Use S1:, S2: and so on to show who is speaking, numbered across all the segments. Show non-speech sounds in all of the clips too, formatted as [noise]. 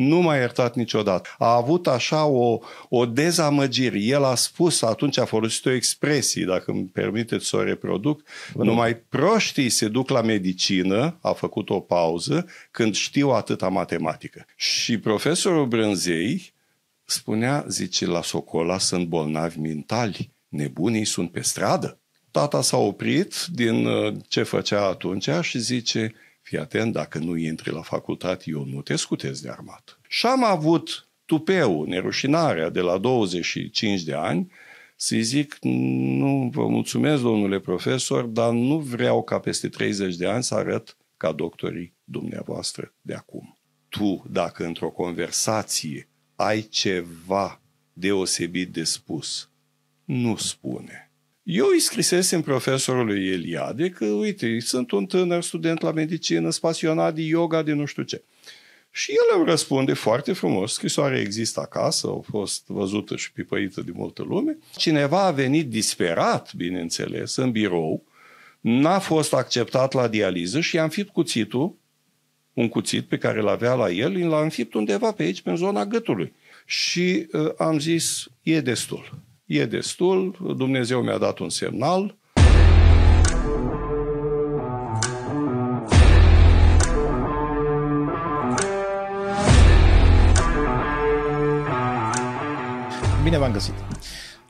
S1: nu m-a iertat niciodată. A avut așa o, o dezamăgire. El a spus, atunci a folosit o expresie, dacă îmi permiteți să o reproduc, Bun. numai proștii se duc la medicină, a făcut o pauză, când știu atâta matematică. Și profesorul Brânzei spunea, zice, la Socola sunt bolnavi mentali, nebunii sunt pe stradă. Tata s-a oprit din uh, ce făcea atunci și zice, Fii atent, dacă nu intri la facultate, eu nu te scutez de armat. Și am avut tupeu, nerușinarea de la 25 de ani, să-i zic, nu vă mulțumesc, domnule profesor, dar nu vreau ca peste 30 de ani să arăt ca doctorii dumneavoastră de acum. Tu, dacă într-o conversație ai ceva deosebit de spus, nu spune. Eu îi scrisesem profesorului Eliade că, uite, sunt un tânăr student la medicină, spasionat de yoga, de nu știu ce. Și el îmi răspunde foarte frumos, scrisoarea există acasă, a fost văzută și pipăită de multă lume. Cineva a venit disperat, bineînțeles, în birou, n-a fost acceptat la dializă și i am fipt cuțitul, un cuțit pe care îl avea la el, l am fipt undeva pe aici, pe zona gâtului. Și uh, am zis, e destul e destul, Dumnezeu mi-a dat un semnal,
S2: Bine v-am găsit!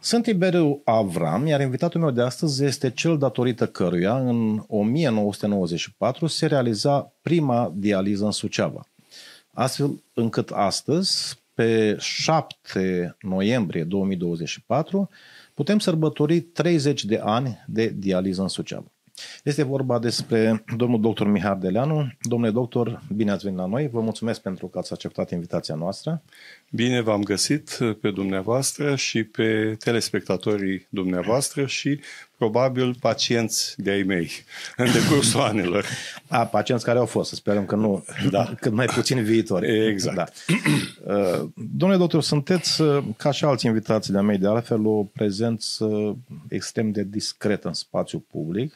S2: Sunt Iberiu Avram, iar invitatul meu de astăzi este cel datorită căruia în 1994 se realiza prima dializă în Suceava. Astfel încât astăzi pe 7 noiembrie 2024 putem sărbători 30 de ani de dializă în Suceava. Este vorba despre domnul doctor Mihar Deleanu. Domnule doctor, bine ați venit la noi. Vă mulțumesc pentru că ați acceptat invitația noastră.
S1: Bine v-am găsit pe dumneavoastră și pe telespectatorii dumneavoastră și probabil pacienți de-ai mei în decursul
S2: anilor. [laughs] A, pacienți care au fost, sperăm că nu, da. cât mai puțin viitor. Exact. Da. Uh, domnule doctor, sunteți, uh, ca și alți invitați de-a mei, de altfel, o prezență extrem de discretă în spațiu public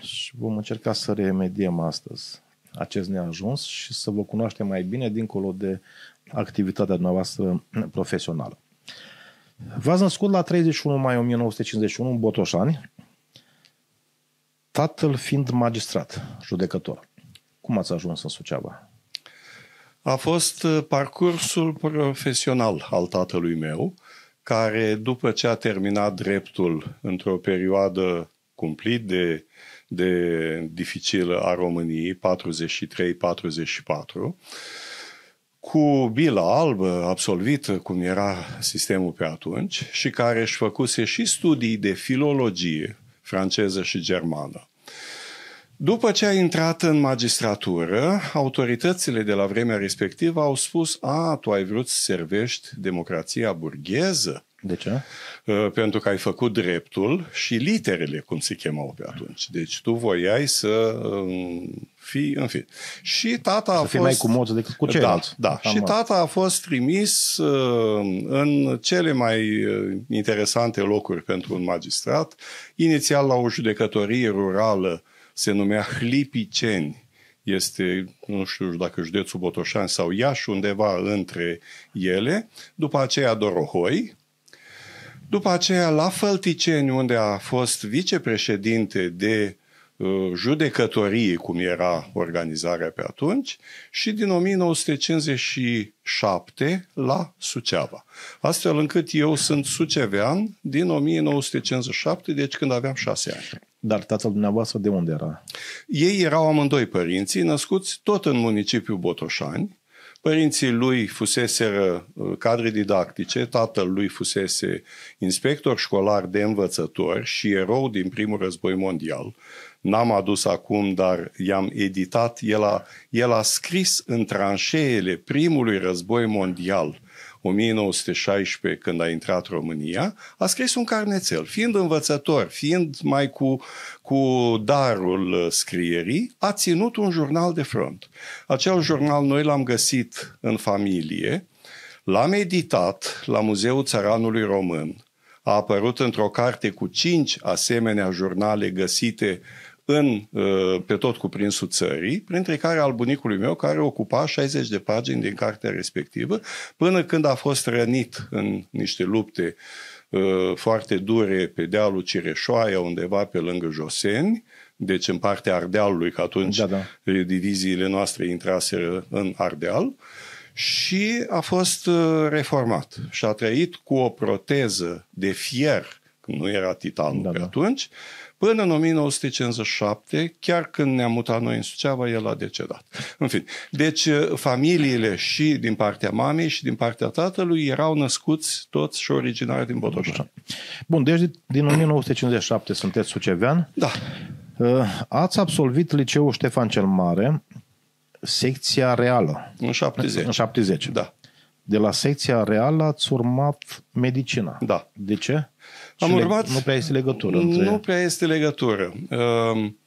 S2: și vom încerca să remediem astăzi acest neajuns și să vă cunoaștem mai bine dincolo de activitatea noastră profesională. V-ați născut la 31 mai 1951 în Botoșani, tatăl fiind magistrat, judecător. Cum ați ajuns în Suceava? A fost uh,
S1: parcursul profesional al tatălui meu, care după ce a terminat dreptul într-o perioadă cumplit de uh, de dificilă a României, 43-44, cu bila albă absolvită, cum era sistemul pe atunci, și care își făcuse și studii de filologie franceză și germană. După ce a intrat în magistratură, autoritățile de la vremea respectivă au spus, a, tu ai vrut să servești democrația burgheză? De ce? Ă, pentru că ai făcut dreptul și literele, cum se chemau pe atunci. Deci tu voiai să um, fii, în fi. Și tata să a fost... mai cu mod decât cu ceilalți. Da, da. și tata a fost trimis um, în cele mai uh, interesante locuri pentru un magistrat. Inițial la o judecătorie rurală se numea Hlipiceni este, nu știu dacă județul Botoșani sau Iași, undeva între ele, după aceea Dorohoi, după aceea, la Fălticeni, unde a fost vicepreședinte de uh, judecătorie, cum era organizarea pe atunci, și din 1957 la Suceava. Astfel încât eu sunt sucevean din 1957, deci când aveam șase ani.
S2: Dar tatăl dumneavoastră de unde era?
S1: Ei erau amândoi părinții, născuți tot în municipiul Botoșani, Părinții lui fusese uh, cadre didactice, tatăl lui fusese inspector școlar de învățători și erou din primul război mondial. N-am adus acum, dar i-am editat. El a, el a scris în tranșeele primului război mondial 1916, când a intrat România, a scris un carnețel. Fiind învățător, fiind mai cu, cu darul uh, scrierii, a ținut un jurnal de front. Acel jurnal noi l-am găsit în familie, l-am editat la Muzeul Țăranului Român. A apărut într-o carte cu cinci asemenea jurnale găsite în, uh, pe tot cuprinsul țării, printre care al bunicului meu, care ocupa 60 de pagini din cartea respectivă, până când a fost rănit în niște lupte uh, foarte dure pe dealul Cireșoaia, undeva pe lângă Joseni, deci în partea Ardealului, că atunci da, da. diviziile noastre intraseră în Ardeal, și a fost uh, reformat și a trăit cu o proteză de fier, nu era titanul da, pe da. atunci, Până în 1957, chiar când ne-am mutat noi în Suceava, el a decedat. În fin, deci eh, familiile și din partea mamei și din partea tatălui erau născuți toți și originari din Botoșani.
S2: Bun, deci din 1957 sunteți sucevean. Da. Eh, ați absolvit liceul Ștefan cel Mare, secția reală. În 70. În 70. Da. De la secția reală ați urmat medicina. Da. De ce? Am urmat... Nu prea este legătură între... Nu
S1: prea este legătură. Um,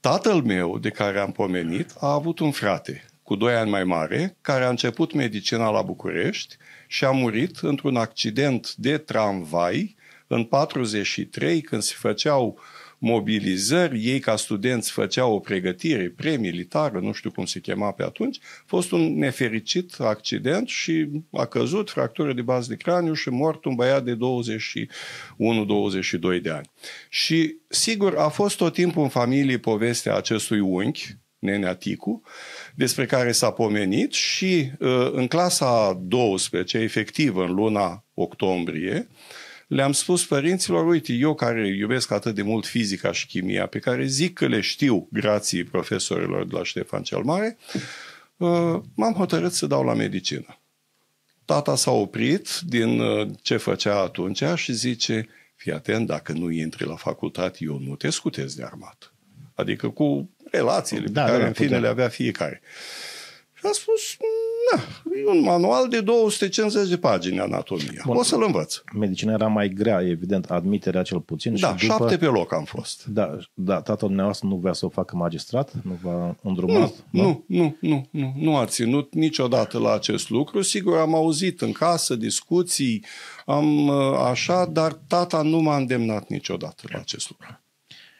S1: tatăl meu, de care am pomenit, a avut un frate cu doi ani mai mare, care a început medicina la București și a murit într-un accident de tramvai în 43, când se făceau uh, mobilizări, ei ca studenți făceau o pregătire premilitară, nu știu cum se chema pe atunci, a fost un nefericit accident și a căzut fractură de bază de craniu și mort un băiat de 21-22 de ani. Și sigur, a fost tot timpul în familie povestea acestui unchi, Nenea Ticu, despre care s-a pomenit și uh, în clasa 12, efectiv în luna octombrie, uh, le-am spus părinților, uite, eu care iubesc atât de mult fizica și chimia, pe care zic că le știu grații profesorilor de la Ștefan cel Mare, uh, m-am hotărât să dau la medicină. Tata s-a oprit din uh, ce făcea atunci și zice, fii atent, dacă nu intri la facultate, eu nu te scutez de armat. Adică cu
S2: relațiile da, pe care da, în fine putem. le avea fiecare. Uh, și a spus, na, e un manual de 250 de pagini anatomia. Bun. O să-l învăț. Medicina era mai grea, evident, admiterea cel puțin. Da, și după... șapte pe loc am fost. Da, da, tatăl dumneavoastră nu vrea să o facă magistrat? Nu v-a îndrumat? Nu, nu,
S1: da? nu, nu, nu, nu a ținut niciodată la acest lucru. Sigur, am auzit în casă discuții, am uh, așa, dar tata nu
S2: m-a îndemnat niciodată la acest lucru.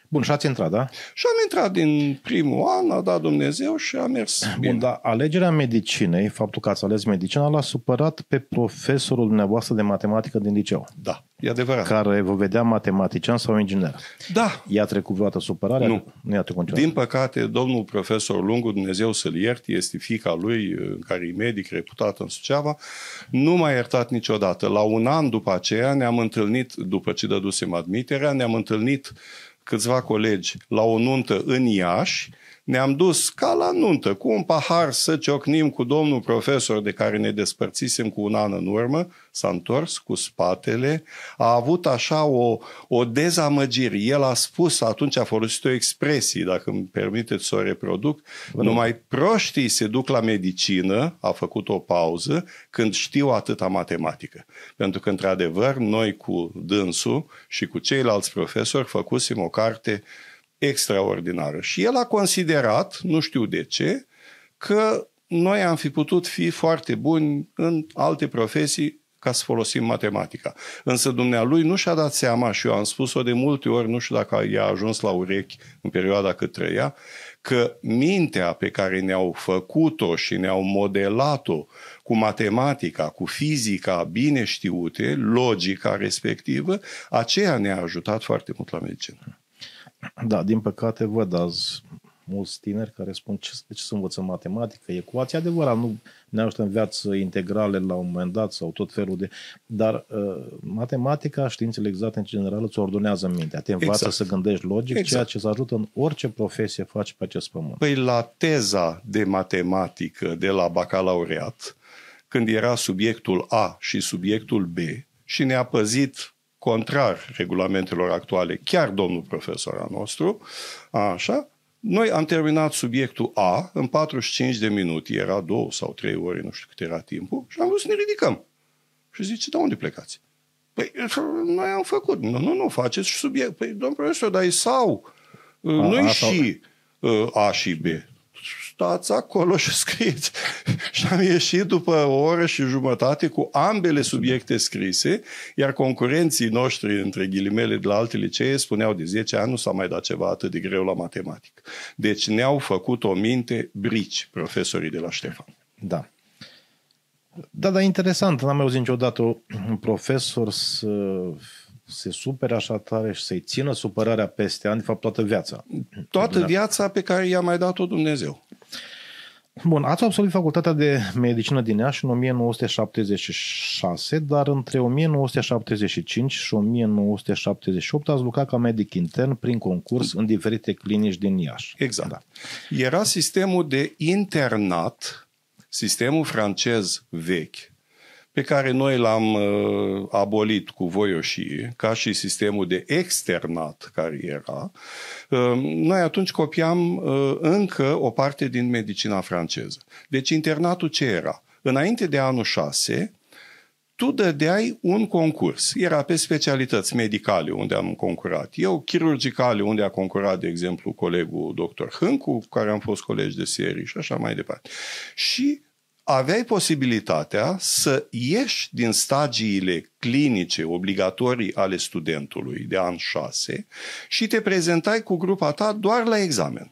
S2: Bun, și ați intrat, da? Și am intrat din primul an, a dat Dumnezeu și a mers Bun, bine. dar alegerea medicinei, faptul că ați ales medicina, l-a supărat pe profesorul dumneavoastră de matematică din liceu. Da, e adevărat. Care vă vedea matematician sau inginer. Da. I-a trecut vreodată supărarea? Nu. nu i-a trecut niciodată. Din păcate,
S1: domnul profesor Lungu, Dumnezeu să-l ierte, este fica lui, care e medic, reputat în Suceava, nu m-a iertat niciodată. La un an după aceea ne-am întâlnit, după ce dădusem admiterea, ne-am întâlnit uh, câțiva colegi la o nuntă în Iași ne-am dus ca la nuntă, cu un pahar să ciocnim cu domnul profesor de care ne despărțisem cu un an în urmă, s-a întors cu spatele, a avut așa o, o dezamăgire. El a spus, atunci a folosit o expresie, dacă îmi permiteți să o reproduc, Bun. numai proștii se duc la medicină, a făcut o pauză, când știu atâta matematică. Pentru că, într-adevăr, noi cu dânsul și cu ceilalți profesori făcusem o carte extraordinară. Și el a considerat, nu știu de ce, că noi am fi putut fi foarte buni în alte profesii ca să folosim matematica. Însă dumnealui nu și-a dat seama, și eu am spus-o de multe ori, nu știu dacă i-a ajuns la urechi în perioada cât trăia, că mintea pe care ne-au făcut-o și ne-au modelat-o cu matematica, cu fizica bine știute, logica respectivă,
S2: aceea ne-a ajutat foarte mult la medicină. Da, din păcate văd azi mulți tineri care spun ce, de ce să învățăm matematică, ecuația, adevărat, nu ne ajută în viață integrale la un moment dat sau tot felul de... Dar uh, matematica, științele exacte în general îți ordonează mintea, te învață exact. să gândești logic, exact. ceea ce îți ajută în orice profesie faci pe acest pământ.
S1: Păi la teza de matematică de la bacalaureat, când era subiectul A și subiectul B și ne-a păzit contrar regulamentelor actuale, chiar domnul profesor al nostru, așa, noi am terminat subiectul A în 45 de minute, era două sau trei ore, nu știu cât era timpul, și am vrut să ne ridicăm. Și zice, de da, unde plecați? Păi, noi am făcut. Nu, nu, nu, faceți și subiect. Păi, domn profesor, dar e sau. nu i și uh, A și B stați acolo și scrieți. și am ieșit după o oră și jumătate cu ambele subiecte scrise, iar concurenții noștri, între ghilimele, de la alte licee, spuneau de 10 ani nu s-a mai dat ceva atât de greu la matematică. Deci ne-au făcut o minte brici profesorii de la Ștefan.
S2: Da. Da, da, interesant. N-am auzit niciodată un profesor să se supere așa tare și să-i țină supărarea peste ani, de fapt, toată viața. Toată viața pe care i-a mai dat-o Dumnezeu. Bun, ați absolvit facultatea de medicină din Iași în 1976, dar între 1975 și 1978 ați lucrat ca medic intern prin concurs în diferite clinici din Iași. Exact. Da.
S1: Era sistemul de internat, sistemul francez vechi, pe care noi l-am uh, abolit cu voioșie, ca și sistemul de externat care era, uh, noi atunci copiam uh, încă o parte din medicina franceză. Deci internatul ce era? Înainte de anul 6, tu dădeai un concurs. Era pe specialități medicale unde am concurat eu, chirurgicale unde a concurat, de exemplu, colegul dr. Hâncu, cu care am fost colegi de serie și așa mai departe. Și aveai posibilitatea să ieși din stagiile clinice obligatorii ale studentului de an 6 și te prezentai cu grupa ta doar la examen.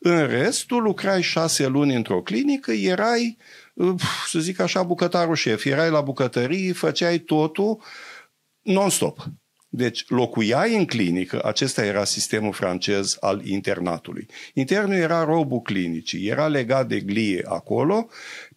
S1: În rest, tu lucrai șase luni într-o clinică, erai, uh, să zic așa, bucătarul șef, erai la bucătărie, făceai totul non-stop. Deci locuiai în clinică, acesta era sistemul francez al internatului. Internul era robul clinicii, era legat de glie acolo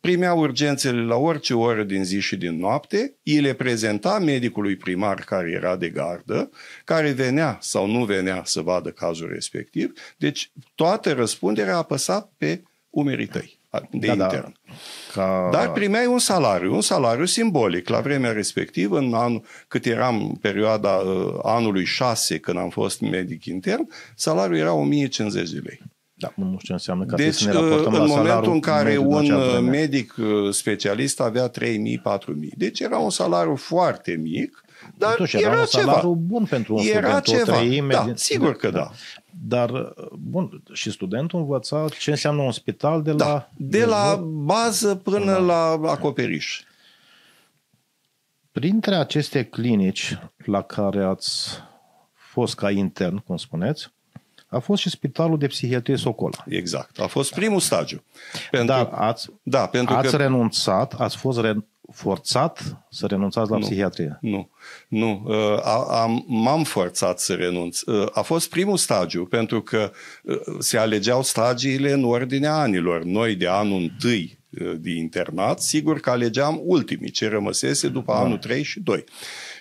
S1: primeau urgențele la orice oră din zi și din noapte, îi le prezenta medicului primar care era de gardă, care venea sau nu venea să vadă cazul respectiv. Deci toată răspunderea apăsa pe umerii tăi de da, da. intern. Da. Ca... Dar primeai un salariu, un salariu simbolic. La vremea respectivă, în anul, cât eram în perioada uh, anului 6, când am fost medic intern, salariul era 1050 de lei. Da,
S2: nu știu ce înseamnă că deci, să ne raportăm uh, în la momentul în care un uh,
S1: medic uh, specialist avea 3.000-4.000. Deci era un salariu foarte mic, dar Totuși, era, era un ceva. salariu
S2: bun pentru un era student, ceva. o Da, sigur că da. da. Dar, bun, și studentul învăța ce înseamnă un spital de da. la... De la bază până da. la acoperiș. Printre aceste clinici la care ați fost ca intern, cum spuneți, a fost și Spitalul de Psihiatrie Socola. Exact. A fost primul stagiu. Da, pentru, da, ați, da, pentru ați că... renunțat, ați fost re- forțat să renunțați la nu, psihiatrie? Nu, nu. Uh, a, am,
S1: m-am forțat să renunț. Uh, a fost primul stagiu, pentru că uh, se alegeau stagiile în ordinea anilor. Noi de anul întâi de internat, sigur că alegeam ultimii, ce rămăsese după da. anul 3 și 2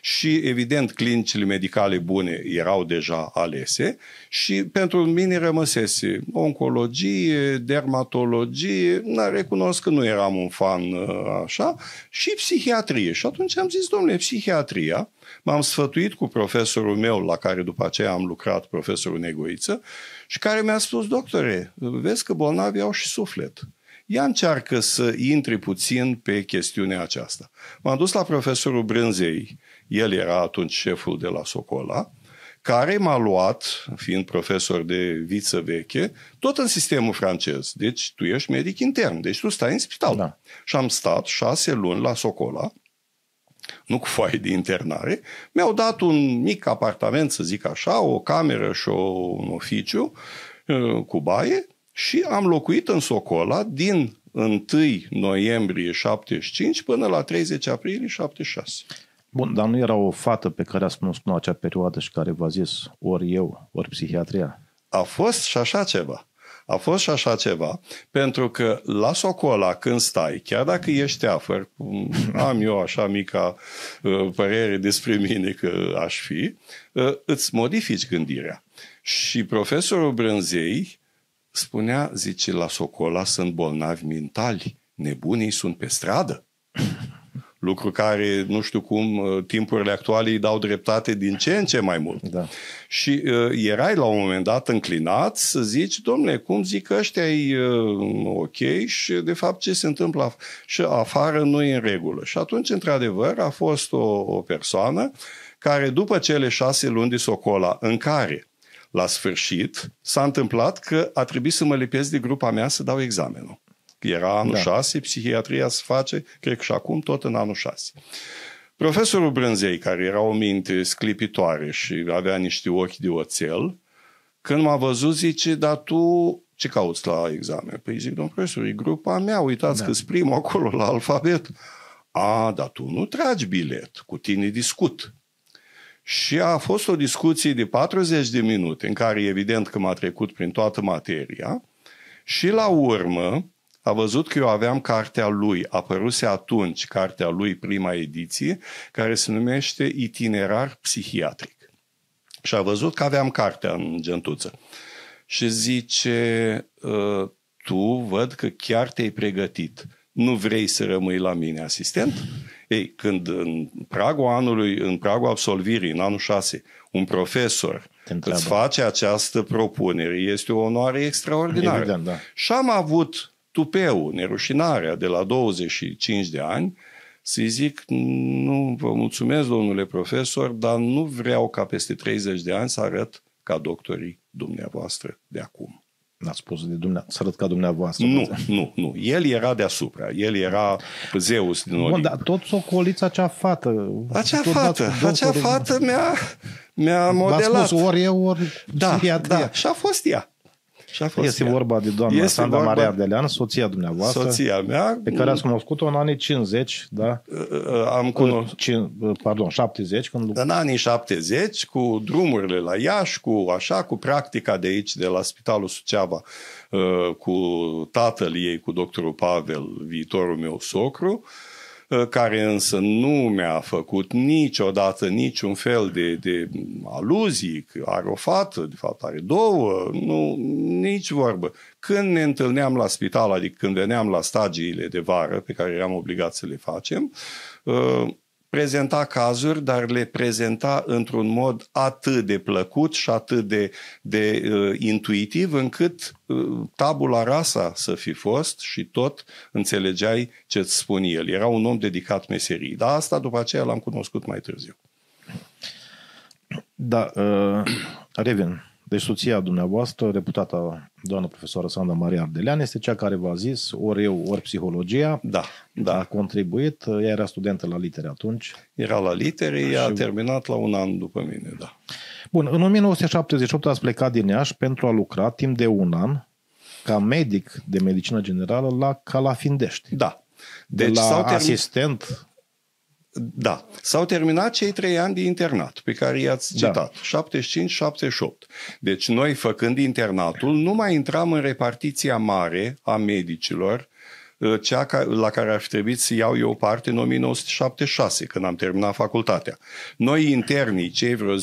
S1: și, evident, clinicile medicale bune erau deja alese și pentru mine rămăsese oncologie, dermatologie, na, recunosc că nu eram un fan uh, așa, și psihiatrie. Și atunci am zis, domnule, psihiatria, m-am sfătuit cu profesorul meu, la care după aceea am lucrat, profesorul Negoiță, și care mi-a spus, doctore, vezi că bolnavii au și suflet. Ea încearcă să intri puțin pe chestiunea aceasta. M-am dus la profesorul Brânzei, el era atunci șeful de la Socola, care m-a luat, fiind profesor de viță veche, tot în sistemul francez. Deci tu ești medic intern, deci tu stai în spital. Da. Și am stat șase luni la Socola, nu cu foaie de internare, mi-au dat un mic apartament, să zic așa, o cameră și o, un oficiu ă, cu baie și am locuit în Socola din 1 noiembrie 75
S2: până la 30 aprilie 76. Bun, dar nu era o fată pe care ați cunoscut în acea perioadă și care v-a zis ori eu, ori psihiatria? A fost și așa ceva.
S1: A fost și așa ceva, pentru că la Socola, când stai, chiar dacă ești afăr, [laughs] am eu așa mica uh, părere despre mine că aș fi, uh, îți modifici gândirea. Și profesorul Brânzei spunea, zice, la Socola sunt bolnavi mentali, nebunii sunt pe stradă lucru care, nu știu cum, uh, timpurile actuale îi dau dreptate din ce în ce mai mult. Da. Și uh, erai la un moment dat înclinat să zici, domnule, cum zic ăștia e uh, ok și de fapt ce se întâmplă af- și afară nu e în regulă. Și atunci, într-adevăr, a fost o, o persoană care după cele șase luni de Socola, în care la sfârșit s-a întâmplat că a trebuit să mă lipesc de grupa mea să dau examenul. Era anul da. psihiatria se face, cred că și acum, tot în anul 6. Profesorul Brânzei, care era o minte sclipitoare și avea niște ochi de oțel, când m-a văzut, zice, dar tu ce cauți la examen? Păi zic, domn profesor, e grupa mea, uitați da. că primul acolo la alfabet. A, dar tu nu tragi bilet, cu tine discut. Și a fost o discuție de 40 de minute, în care evident că m-a trecut prin toată materia, și la urmă, a văzut că eu aveam cartea lui, apăruse atunci cartea lui, prima ediție, care se numește Itinerar Psihiatric. Și a văzut că aveam cartea în gentuță. Și zice, ă, tu văd că chiar te-ai pregătit. Nu vrei să rămâi la mine asistent? Ei, când în pragul anului, în pragul absolvirii, în anul 6, un profesor îți face această propunere, este o onoare extraordinară. Evident, da. Și am avut Tupeu, nerușinarea de la 25 de ani, să-i zic, nu vă mulțumesc, domnule profesor, dar nu vreau ca peste 30 de ani să arăt ca doctorii dumneavoastră
S2: de acum. N-a spus de
S1: dumneavoastră, să arăt ca dumneavoastră. Nu, nu, nu. El era deasupra. El era Zeus din
S2: Olimp. Bun, dar tot socoliți acea fată. Acea tot fată. Acea fată mi-a, mi-a modelat. V-a spus ori eu, ori da, da. Și a fost ea. Și a fost este ea. vorba de doamna este Sandra vorba... Maria Ardelean, soția dumneavoastră. Soția mea. Pe care ați cunoscut-o în anii 50, da? Uh, uh, uh, am cunoscut. Pardon, 70. Când... În anii 70,
S1: cu drumurile la Iași, cu așa, cu practica de aici, de la Spitalul Suceava, cu tatăl ei, cu doctorul Pavel, viitorul meu socru, uh, Uh, care însă nu mi-a făcut niciodată niciun fel de, de aluzii, că are o fată, de fapt are două, nu, nici vorbă. Când ne întâlneam la spital, adică când veneam la stagiile de vară, pe care eram obligat să le facem, uh, prezenta cazuri, dar le prezenta într-un mod atât de plăcut și atât de, de uh, intuitiv, încât uh, tabula rasa să fi fost și tot înțelegeai ce îți spune el. Era un om dedicat meserii. Dar asta după aceea l-am cunoscut mai târziu.
S2: Da, uh, revin deci soția dumneavoastră, reputata doamnă profesoară Sandra Maria Ardelean, este cea care v-a zis ori eu, ori psihologia. Da, da. A contribuit, ea era studentă la litere atunci.
S1: Era la litere, și... a terminat la un an după mine, da.
S2: Bun, în 1978 ați plecat din Iași pentru a lucra timp de un an ca medic de medicină generală la Calafindești. Da. Deci de la termin...
S1: asistent da. S-au terminat cei trei ani de internat pe care i-ați da. citat, da. 75-78. Deci noi, făcând internatul, nu mai intram în repartiția mare a medicilor, ă, cea la care ar trebui trebuit să iau eu parte în 1976, când am terminat facultatea. Noi internii, cei vreo 10-12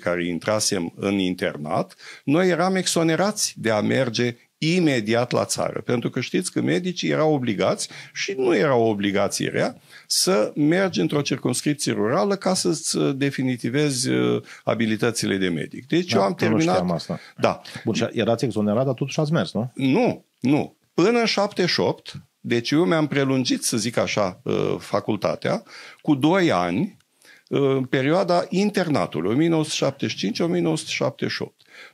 S1: care intrasem în internat, noi eram exonerați de a merge imediat la țară, pentru că știți că medicii erau obligați și nu era o obligație rea să mergi într-o circunscripție rurală ca să-ți uh, definitivezi uh, abilitățile de medic. Deci da, eu am terminat... Nu asta. Da. Bun, și
S2: erați exonerat, dar totuși ați mers, nu?
S1: Nu, nu. Până în 78, deci eu mi-am prelungit, să zic așa, uh, facultatea cu 2 ani, în perioada internatului, 1975-1978.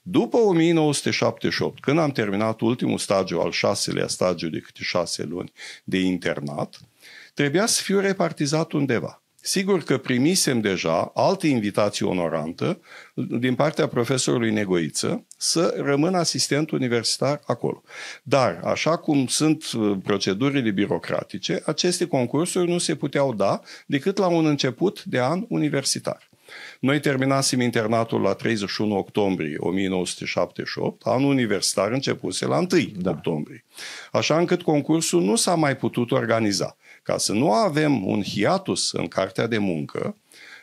S1: După 1978, când am terminat ultimul stagiu, al șaselea stagiu de câte șase luni de internat, trebuia să fiu repartizat undeva. Sigur că primisem deja alte invitații onorantă din partea profesorului Negoiță să rămân asistent universitar acolo. Dar, așa cum sunt uh, procedurile birocratice, aceste concursuri nu se puteau da decât la un început de an universitar. Noi terminasem internatul la 31 octombrie 1978, anul universitar începuse la 1 da. octombrie. Așa încât concursul nu s-a mai putut organiza. Ca să nu avem un hiatus în cartea de muncă,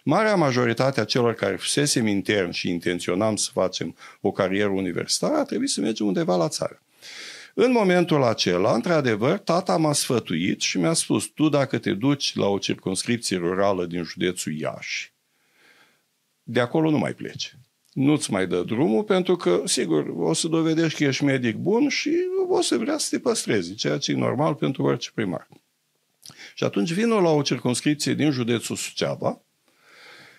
S1: marea majoritate a celor care fusesem intern și intenționam să facem o carieră universitară a trebuit să mergem undeva la țară. În momentul acela, într-adevăr, tata m-a sfătuit și mi-a spus, tu dacă te duci la o circunscripție rurală din județul Iași, de acolo nu mai pleci. Nu-ți mai dă drumul pentru că, sigur, o să dovedești că ești medic bun și o să vrea să te păstrezi, ceea ce e normal pentru orice primar. Și atunci vin la o circunscripție din județul Suceava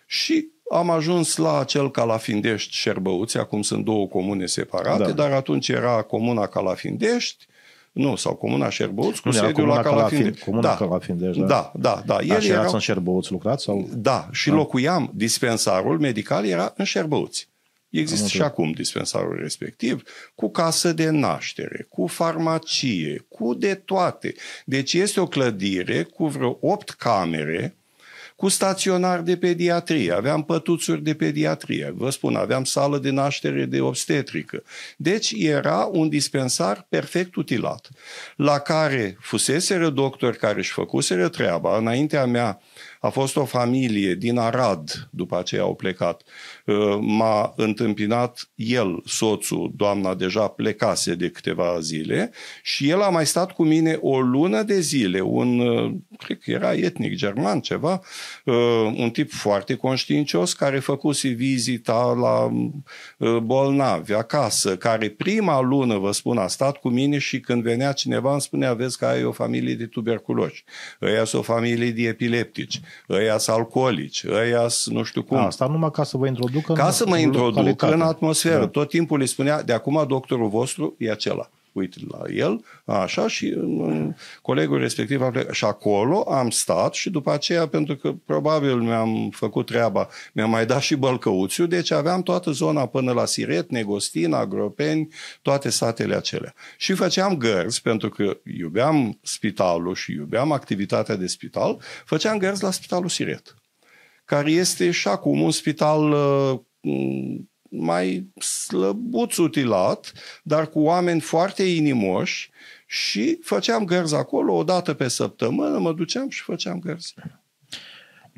S1: și am ajuns la acel Calafindești Șerbăuți, acum sunt două comune separate, da. dar atunci era comuna Calafindești, nu, sau Comuna Șerbăuți cu sediul la Calafindești. Comuna da,
S2: Calafindești, da. Da, da, da. El și erau... în Șerbăuți lucrat? Sau...
S1: Da, și da. locuiam, dispensarul medical era în Șerbăuți. Există și acum dispensarul respectiv, cu casă de naștere, cu farmacie, cu de toate. Deci este o clădire cu vreo 8 camere, cu staționar de pediatrie, aveam pătuțuri de pediatrie, vă spun, aveam sală de naștere de obstetrică. Deci era un dispensar perfect utilat, la care fuseseră doctori care își făcuseră treaba. Înaintea mea a fost o familie din Arad, după aceea au plecat, m-a întâmpinat el, soțul, doamna deja plecase de câteva zile și el a mai stat cu mine o lună de zile, un, uh, cred că era etnic german ceva, uh, un tip foarte conștiincios care făcuse vizita la uh, bolnavi, acasă, care prima lună, vă spun, a stat cu mine și când venea cineva îmi spunea, vezi că ai o familie de tuberculoși, ăia sunt o familie de epileptici, ăia sunt alcoolici, ăia sunt nu știu cum. Asta
S2: da, numai ca să vă introduc introducă ca în, să mă introduc în atmosferă. Da.
S1: Tot timpul îi spunea, de acum doctorul vostru e acela. Uite la el, așa, și colegul respectiv a plecat. Și acolo am stat și după aceea, pentru că probabil mi-am făcut treaba, mi-am mai dat și bălcăuțiu, deci aveam toată zona până la Siret, Negostina, Gropeni, toate satele acelea. Și făceam gărzi, pentru că iubeam spitalul și iubeam activitatea de spital, făceam gărzi la spitalul Siret care este și acum un spital uh, mai slăbuț utilat, dar cu oameni foarte inimoși și făceam gărzi acolo o dată pe săptămână, mă duceam și
S2: făceam gărzi.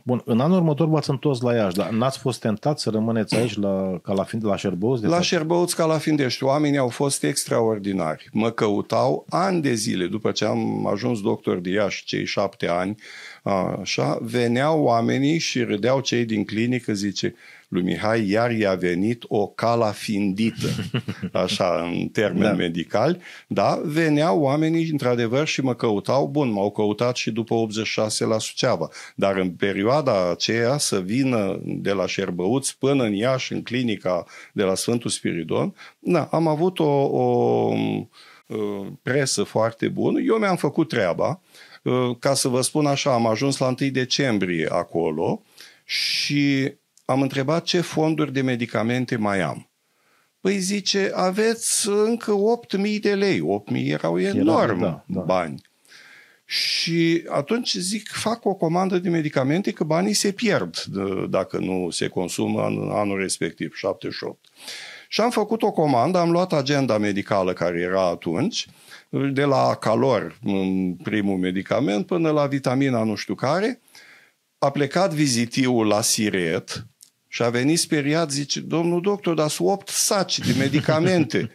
S2: Bun, în anul următor v-ați întors la Iași, dar n-ați fost tentat să rămâneți aici la, ca la, fiind, la Șerbăuț? La
S1: Șerbăuț ca la Findești. Deci, oamenii au fost extraordinari. Mă căutau ani de zile după ce am ajuns doctor de Iași, cei șapte ani, așa, veneau oamenii și râdeau cei din clinică, zice, lui Mihai iar i-a venit o cala findită, [laughs] așa, în termeni da. medicali, da, veneau oamenii, într-adevăr, și mă căutau, bun, m-au căutat și după 86 la Suceava, dar în perioada aceea să vină de la Șerbăuț până în Iași, în clinica de la Sfântul Spiridon, da, am avut o, o presă foarte bună, eu mi-am făcut treaba, ca să vă spun așa, am ajuns la 1 decembrie acolo și am întrebat ce fonduri de medicamente mai am. Păi zice, aveți încă 8.000 de lei. 8.000 erau enorm Era, da, da. bani. Și atunci zic, fac o comandă de medicamente că banii se pierd dacă nu se consumă în anul respectiv, 78. Și am făcut o comandă, am luat agenda medicală care era atunci, de la calor, primul medicament, până la vitamina nu știu care. A plecat vizitiul la Siret, și a venit speriat, zice, domnul doctor, dar sunt opt saci de medicamente. [laughs]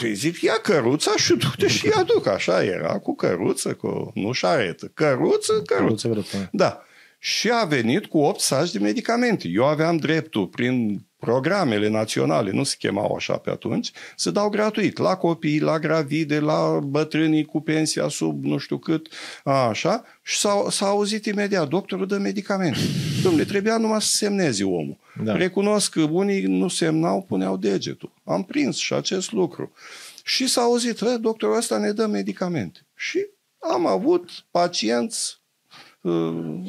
S1: Păi zic, ia căruța și du-te și ia duc. Așa era, cu căruță, cu nu șaretă. Căruță,
S2: căruță. căruță da.
S1: da. Și a venit cu 8 saci de medicamente. Eu aveam dreptul, prin programele naționale, nu se chemau așa pe atunci, se dau gratuit la copii, la gravide, la bătrânii cu pensia sub nu știu cât, așa, și s-a, s-a auzit imediat, doctorul dă medicamente. Domnule, trebuia numai să semneze omul. Da. Recunosc că unii nu semnau, puneau degetul. Am prins și acest lucru. Și s-a auzit, doctorul ăsta ne dă medicamente. Și am avut pacienți
S2: uh,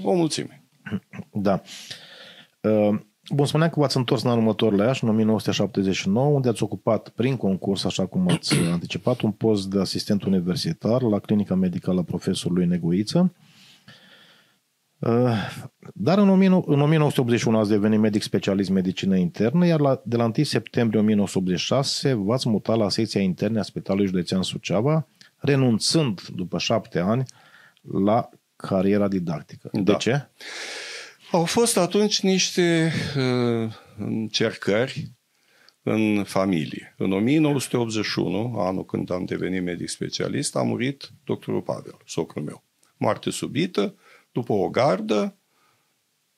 S2: o mulțime. Da. Uh Bun, spunea că v-ați întors în următoarele Iași, în 1979, unde ați ocupat prin concurs, așa cum ați uh, anticipat, un post de asistent universitar la clinica medicală a profesorului Negoiță. Uh, dar în 1981 ați devenit medic specialist medicină internă, iar la, de la 1 septembrie 1986 v-ați mutat la secția interne a Spitalului Județean Suceava, renunțând după șapte ani la cariera didactică. Da. De ce?
S1: Au fost atunci niște uh, încercări în familie. În 1981, anul când am devenit medic specialist, a murit doctorul Pavel, socrul meu. Moarte subită, după o gardă,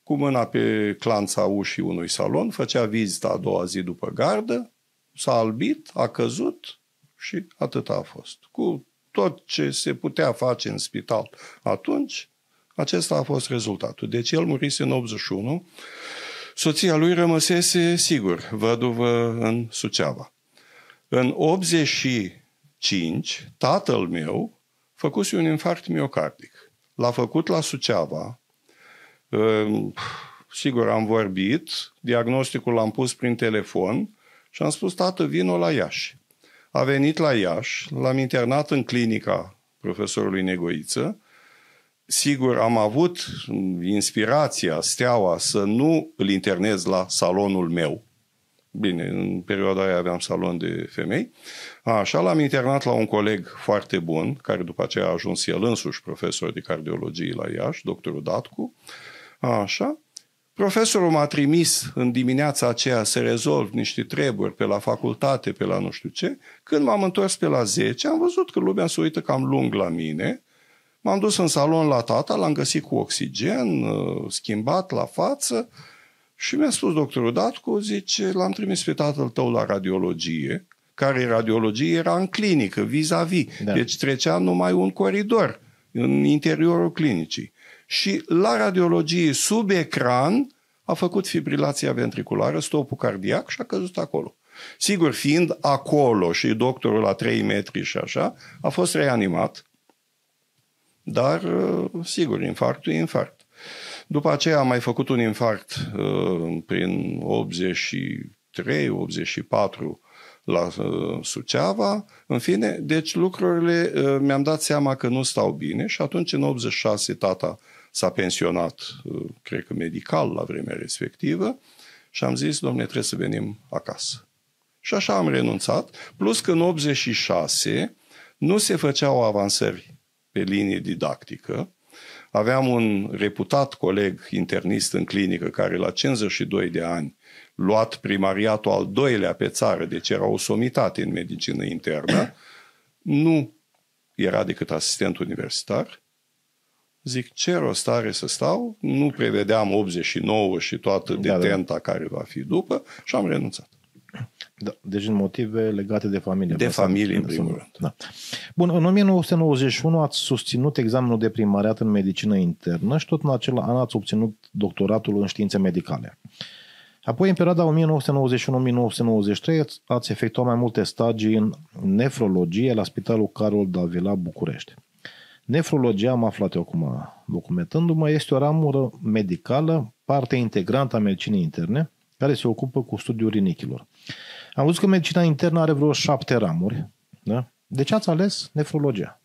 S1: cu mâna pe clanța ușii unui salon, făcea vizita a doua zi după gardă, s-a albit, a căzut și atât a fost. Cu tot ce se putea face în spital atunci, acesta a fost rezultatul. Deci el murise în 81, soția lui rămăsese, sigur, văduvă în Suceava. În 85, tatăl meu făcuse un infarct miocardic. L-a făcut la Suceava. Sigur, am vorbit, diagnosticul l-am pus prin telefon și am spus, tată, vină la Iași. A venit la Iași, l-am internat în clinica profesorului Negoiță, sigur, am avut inspirația, steaua să nu îl internez la salonul meu. Bine, în perioada aia aveam salon de femei. Așa l-am internat la un coleg foarte bun, care după aceea a ajuns el însuși profesor de cardiologie la Iași, doctorul Datcu. Așa. Profesorul m-a trimis în dimineața aceea să rezolv niște treburi pe la facultate, pe la nu știu ce. Când m-am întors pe la 10, am văzut că lumea se uită cam lung la mine M-am dus în salon la tata, l-am găsit cu oxigen, uh, schimbat la față și mi-a spus doctorul Datcu, zice, l-am trimis pe tatăl tău la radiologie, care radiologie era în clinică, vis-a-vis. Da. Deci trecea numai un coridor în interiorul clinicii. Și la radiologie, sub ecran, a făcut fibrilația ventriculară, stopul cardiac și a căzut acolo. Sigur, fiind acolo și doctorul la 3 metri și așa, a fost reanimat dar, uh, sigur, infarctul e infarct. După aceea am mai făcut un infarct uh, prin 83, 84 la uh, Suceava. În fine, deci lucrurile mi-am dat seama că nu stau bine și atunci în 86 tata s-a pensionat, cred că medical la vremea respectivă și am zis, domne, trebuie să venim acasă. Și așa am renunțat, plus că în 86 nu se făceau avansări pe linie didactică. Aveam un reputat coleg internist în clinică care la 52 de ani luat primariatul al doilea pe țară, deci era o somitate în medicină internă, [clears throat] nu era decât asistent universitar. Zic, ce rost are să stau? Nu prevedeam 89 și toată da, da. detenta care va fi
S2: după și am renunțat. Da, deci în motive legate de familie. De familie, în primul rând. Da. Bun, în 1991 ați susținut examenul de primariat în medicină internă și tot în acel an ați obținut doctoratul în științe medicale. Apoi, în perioada 1991-1993, ați efectuat mai multe stagii în nefrologie la Spitalul Carol Davila București. Nefrologia, am aflat eu acum documentându-mă, este o ramură medicală, parte integrantă a medicinii interne, care se ocupă cu studiul rinichilor. Am văzut că medicina internă are vreo șapte ramuri. Da? De deci ce ați ales nefrologia?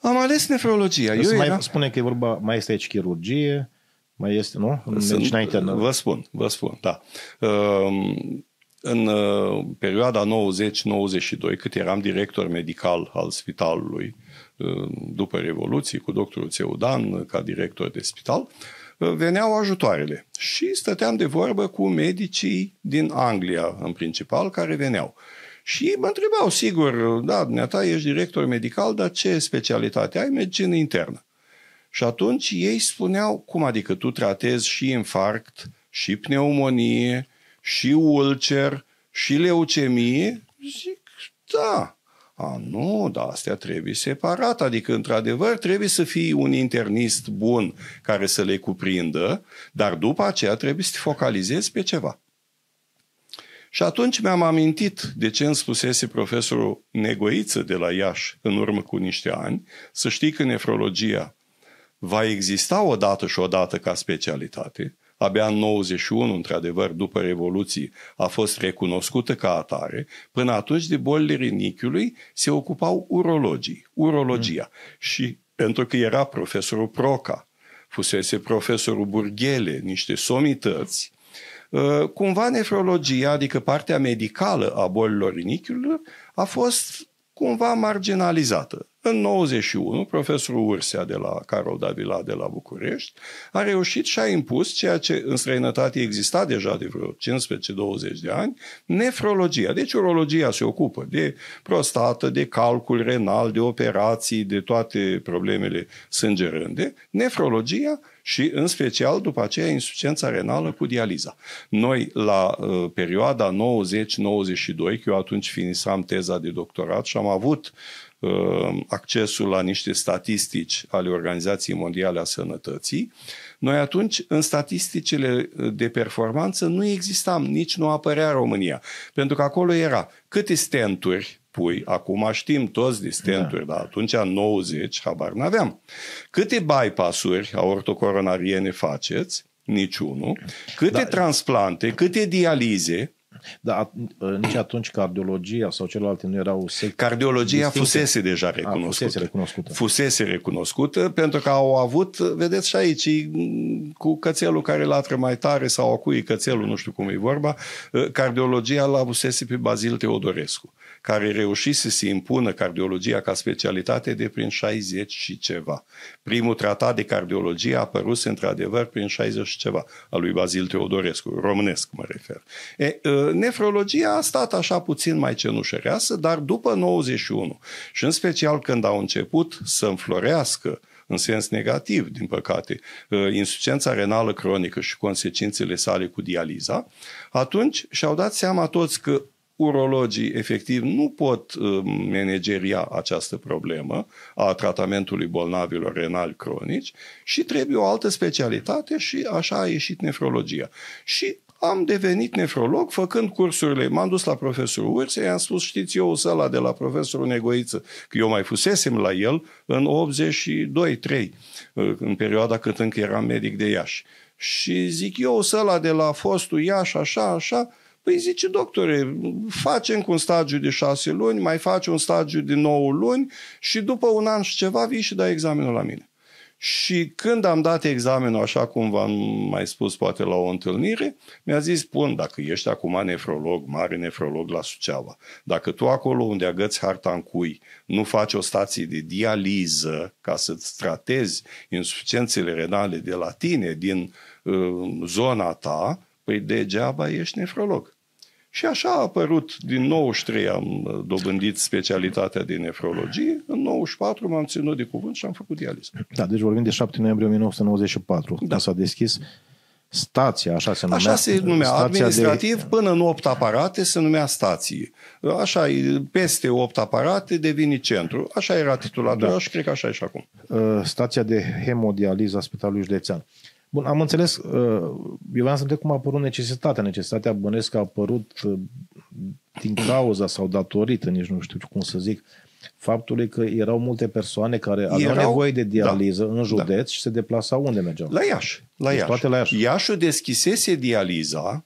S2: Am ales nefrologia. Eu mai era... spune că e vorba, mai este aici chirurgie, mai este, nu? În Sunt, medicina internă. Vă spun, vă spun,
S1: da. Ehm, în uh, perioada 90-92, cât eram director medical al spitalului uh, după Revoluție, cu doctorul Țeudan ca director de spital, uh, veneau ajutoarele. Și stăteam de vorbă cu medicii din Anglia, în principal, care veneau. Și mă întrebau, sigur, da, dumneata, ești director medical, dar ce specialitate ai? Medicină internă. Și atunci ei spuneau, cum adică tu tratezi și infarct, și pneumonie, și ulcer, și leucemie? Zic, da. A, nu, dar astea trebuie separat, adică într-adevăr trebuie să fii un internist bun care să le cuprindă, dar după aceea trebuie să te focalizezi pe ceva. Și atunci mi-am amintit de ce îmi spusese profesorul Negoiță de la Iași în urmă cu niște ani, să știi că nefrologia va exista odată și odată ca specialitate, abia în 91, într-adevăr, după Revoluție, a fost recunoscută ca atare, până atunci de bolile rinichiului se ocupau urologii, urologia. Mm. Și pentru că era profesorul Proca, fusese profesorul Burghele, niște somități, ă, cumva nefrologia, adică partea medicală a bolilor rinichiului, a fost cumva marginalizată. În 91, profesorul Ursea de la Carol Davila de la București a reușit și a impus ceea ce în străinătate exista deja de vreo 15-20 de ani, nefrologia. Deci urologia se ocupă de prostată, de calcul renal, de operații, de toate problemele sângerânde. Nefrologia și în special după aceea insuficiența renală cu dializa. Noi la uh, perioada 90-92, că eu atunci finisam teza de doctorat și am avut uh, Uh, accesul la niște statistici ale Organizației Mondiale a Sănătății, noi atunci în statisticile uh, de performanță nu existam, nici nu apărea România. Pentru că acolo era câte stenturi pui, acum știm toți stenturi, da. dar atunci în 90 habar n-aveam. Câte bypass-uri aortocoronariene faceți? Niciunul. Câte da. transplante,
S2: câte dialize, dar at, uh, nici atunci cardiologia sau celelalte nu erau sec- Cardiologia distincte. fusese
S1: deja recunoscută. A, fusese recunoscută. Fusese recunoscută pentru că au avut, vedeți și aici, mm, cu cățelul care latră mai tare sau cu cățelul, nu știu cum e vorba, uh, cardiologia l-a fusese pe Bazil Teodorescu care reușise să impună cardiologia ca specialitate de prin 60 și ceva. Primul tratat de cardiologie a apărut într-adevăr prin 60 și ceva, al lui Bazil Teodorescu, românesc mă refer. E, nefrologia a stat așa puțin mai cenușăreasă, dar după 91 și în special când au început să înflorească în sens negativ, din păcate, insuficiența renală cronică și consecințele sale cu dializa, atunci și-au dat seama toți că urologii efectiv nu pot uh, manageria această problemă a tratamentului bolnavilor renali cronici și trebuie o altă specialitate și așa a ieșit nefrologia. Și am devenit nefrolog făcând cursurile. M-am dus la profesorul Urse, i-am spus, știți, eu săla de la profesorul Negoiță, că eu mai fusesem la el în 82-3, uh, în perioada cât încă eram medic de Iași. Și zic eu, săla de la fostul Iași, așa, așa, Păi zice, doctore, face încă un stagiu de șase luni, mai face un stagiu de nouă luni și după un an și ceva vii și dai examenul la mine. Și când am dat examenul, așa cum v-am mai spus poate la o întâlnire, mi-a zis, bun, dacă ești acum nefrolog, mare nefrolog la Suceava, dacă tu acolo unde agăți harta în cui nu faci o stație de dializă ca să-ți tratezi insuficiențele renale de la tine, din uh, zona ta, Păi degeaba ești nefrolog. Și așa a apărut, din 93 am uh, dobândit specialitatea de nefrologie, în 94 m-am ținut de cuvânt și am făcut dializă.
S2: Da, deci vorbim de 7 noiembrie 1994, da. s-a deschis stația, așa se numea. Așa se numea, administrativ,
S1: de... până în 8 aparate se numea stație. Așa, peste 8 aparate devine centru. Așa era titulatura da. și cred că așa e și acum.
S2: Uh, stația de hemodializă a Spitalului Județean. Uh, Bun, am înțeles, eu uh, vreau să întreb cum a apărut necesitatea. Necesitatea bănesc a apărut uh, din cauza sau datorită, nici nu știu cum să zic, faptului că erau multe persoane care erau, aveau nevoie de da. dializă da, în județ da. și se deplasau unde mergeau. La Iași. La deci Iași.
S1: Toate la Iași. Iașiul deschisese dializa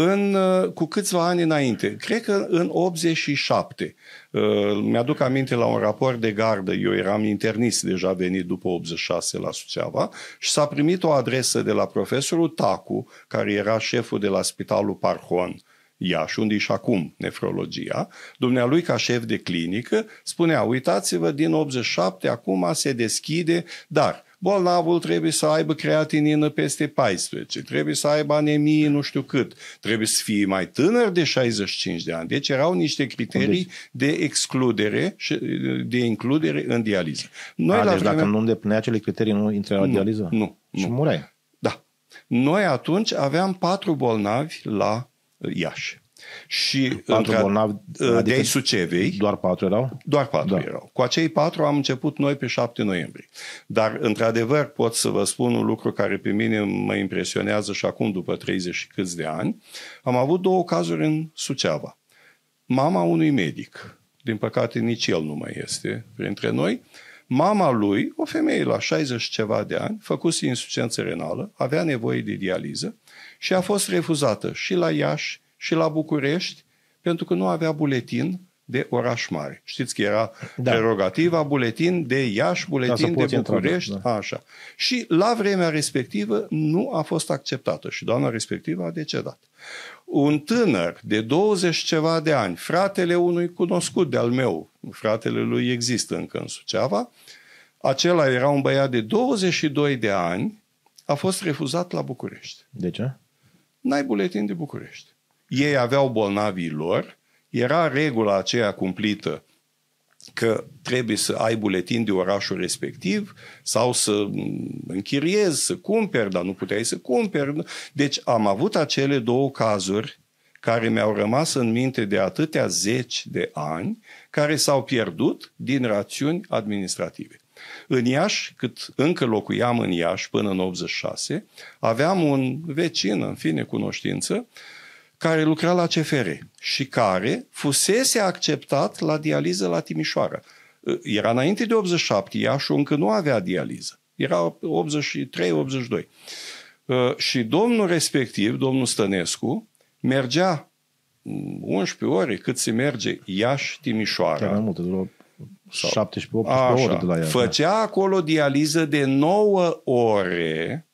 S1: în, uh, cu câțiva ani înainte, cred că în 87. Uh, mi-aduc aminte la un raport de gardă, eu eram internist deja venit după 86 la Suceava și s-a primit o adresă de la profesorul Tacu, care era șeful de la Spitalul Parhon, Iași, unde și acum nefrologia, dumnealui ca șef de clinică spunea, uitați-vă, din 87 acum se deschide, dar Bolnavul trebuie să aibă creatinină peste 14, trebuie să aibă anemie nu știu cât, trebuie să fie mai tânăr de 65 de ani. Deci erau niște criterii deci. de excludere și de includere în dializă. Noi, A, la deci vremea... dacă nu
S2: îndeplinea acele criterii, nu intra la nu, dializă?
S1: Nu. Și nu. Da. Noi atunci aveam patru bolnavi la Iași. Și patru între, bolnavi ă, adică de ai Sucevei. Doar
S2: patru erau? Doar patru da. erau.
S1: Cu acei patru am început noi pe 7 noiembrie. Dar, într-adevăr, pot să vă spun un lucru care pe mine mă impresionează și acum, după 30 și câți de ani. Am avut două cazuri în Suceava. Mama unui medic, din păcate nici el nu mai este printre noi, Mama lui, o femeie la 60 ceva de ani, făcuse insuficiență renală, avea nevoie de dializă și a fost refuzată și la Iași, și la București, pentru că nu avea buletin de oraș mare. Știți că era da. prerogativa buletin de Iași, da, buletin da, de București, intra, da. așa. Și la vremea respectivă nu a fost acceptată și doamna respectivă a decedat. Un tânăr de 20 ceva de ani, fratele unui cunoscut de-al meu, fratele lui există încă în Suceava, acela era un băiat de 22 de ani, a fost refuzat la București. De ce? N-ai buletin de București ei aveau bolnavii lor, era regula aceea cumplită că trebuie să ai buletin de orașul respectiv sau să închiriezi, să cumperi, dar nu puteai să cumperi. Deci am avut acele două cazuri care mi-au rămas în minte de atâtea zeci de ani, care s-au pierdut din rațiuni administrative. În Iași, cât încă locuiam în Iași până în 86, aveam un vecin, în fine, cunoștință, uh, care lucra la CFR și care fusese acceptat la dializă la Timișoara. Ă, era înainte de 87, și încă nu avea dializă. Era 83-82. Ă, și domnul respectiv, domnul Stănescu, mergea 11 ore cât se merge Iași-Timișoara. Mai
S2: multe, de 17-18 ore de la Iași. Da.
S1: Făcea acolo dializă de 9 ore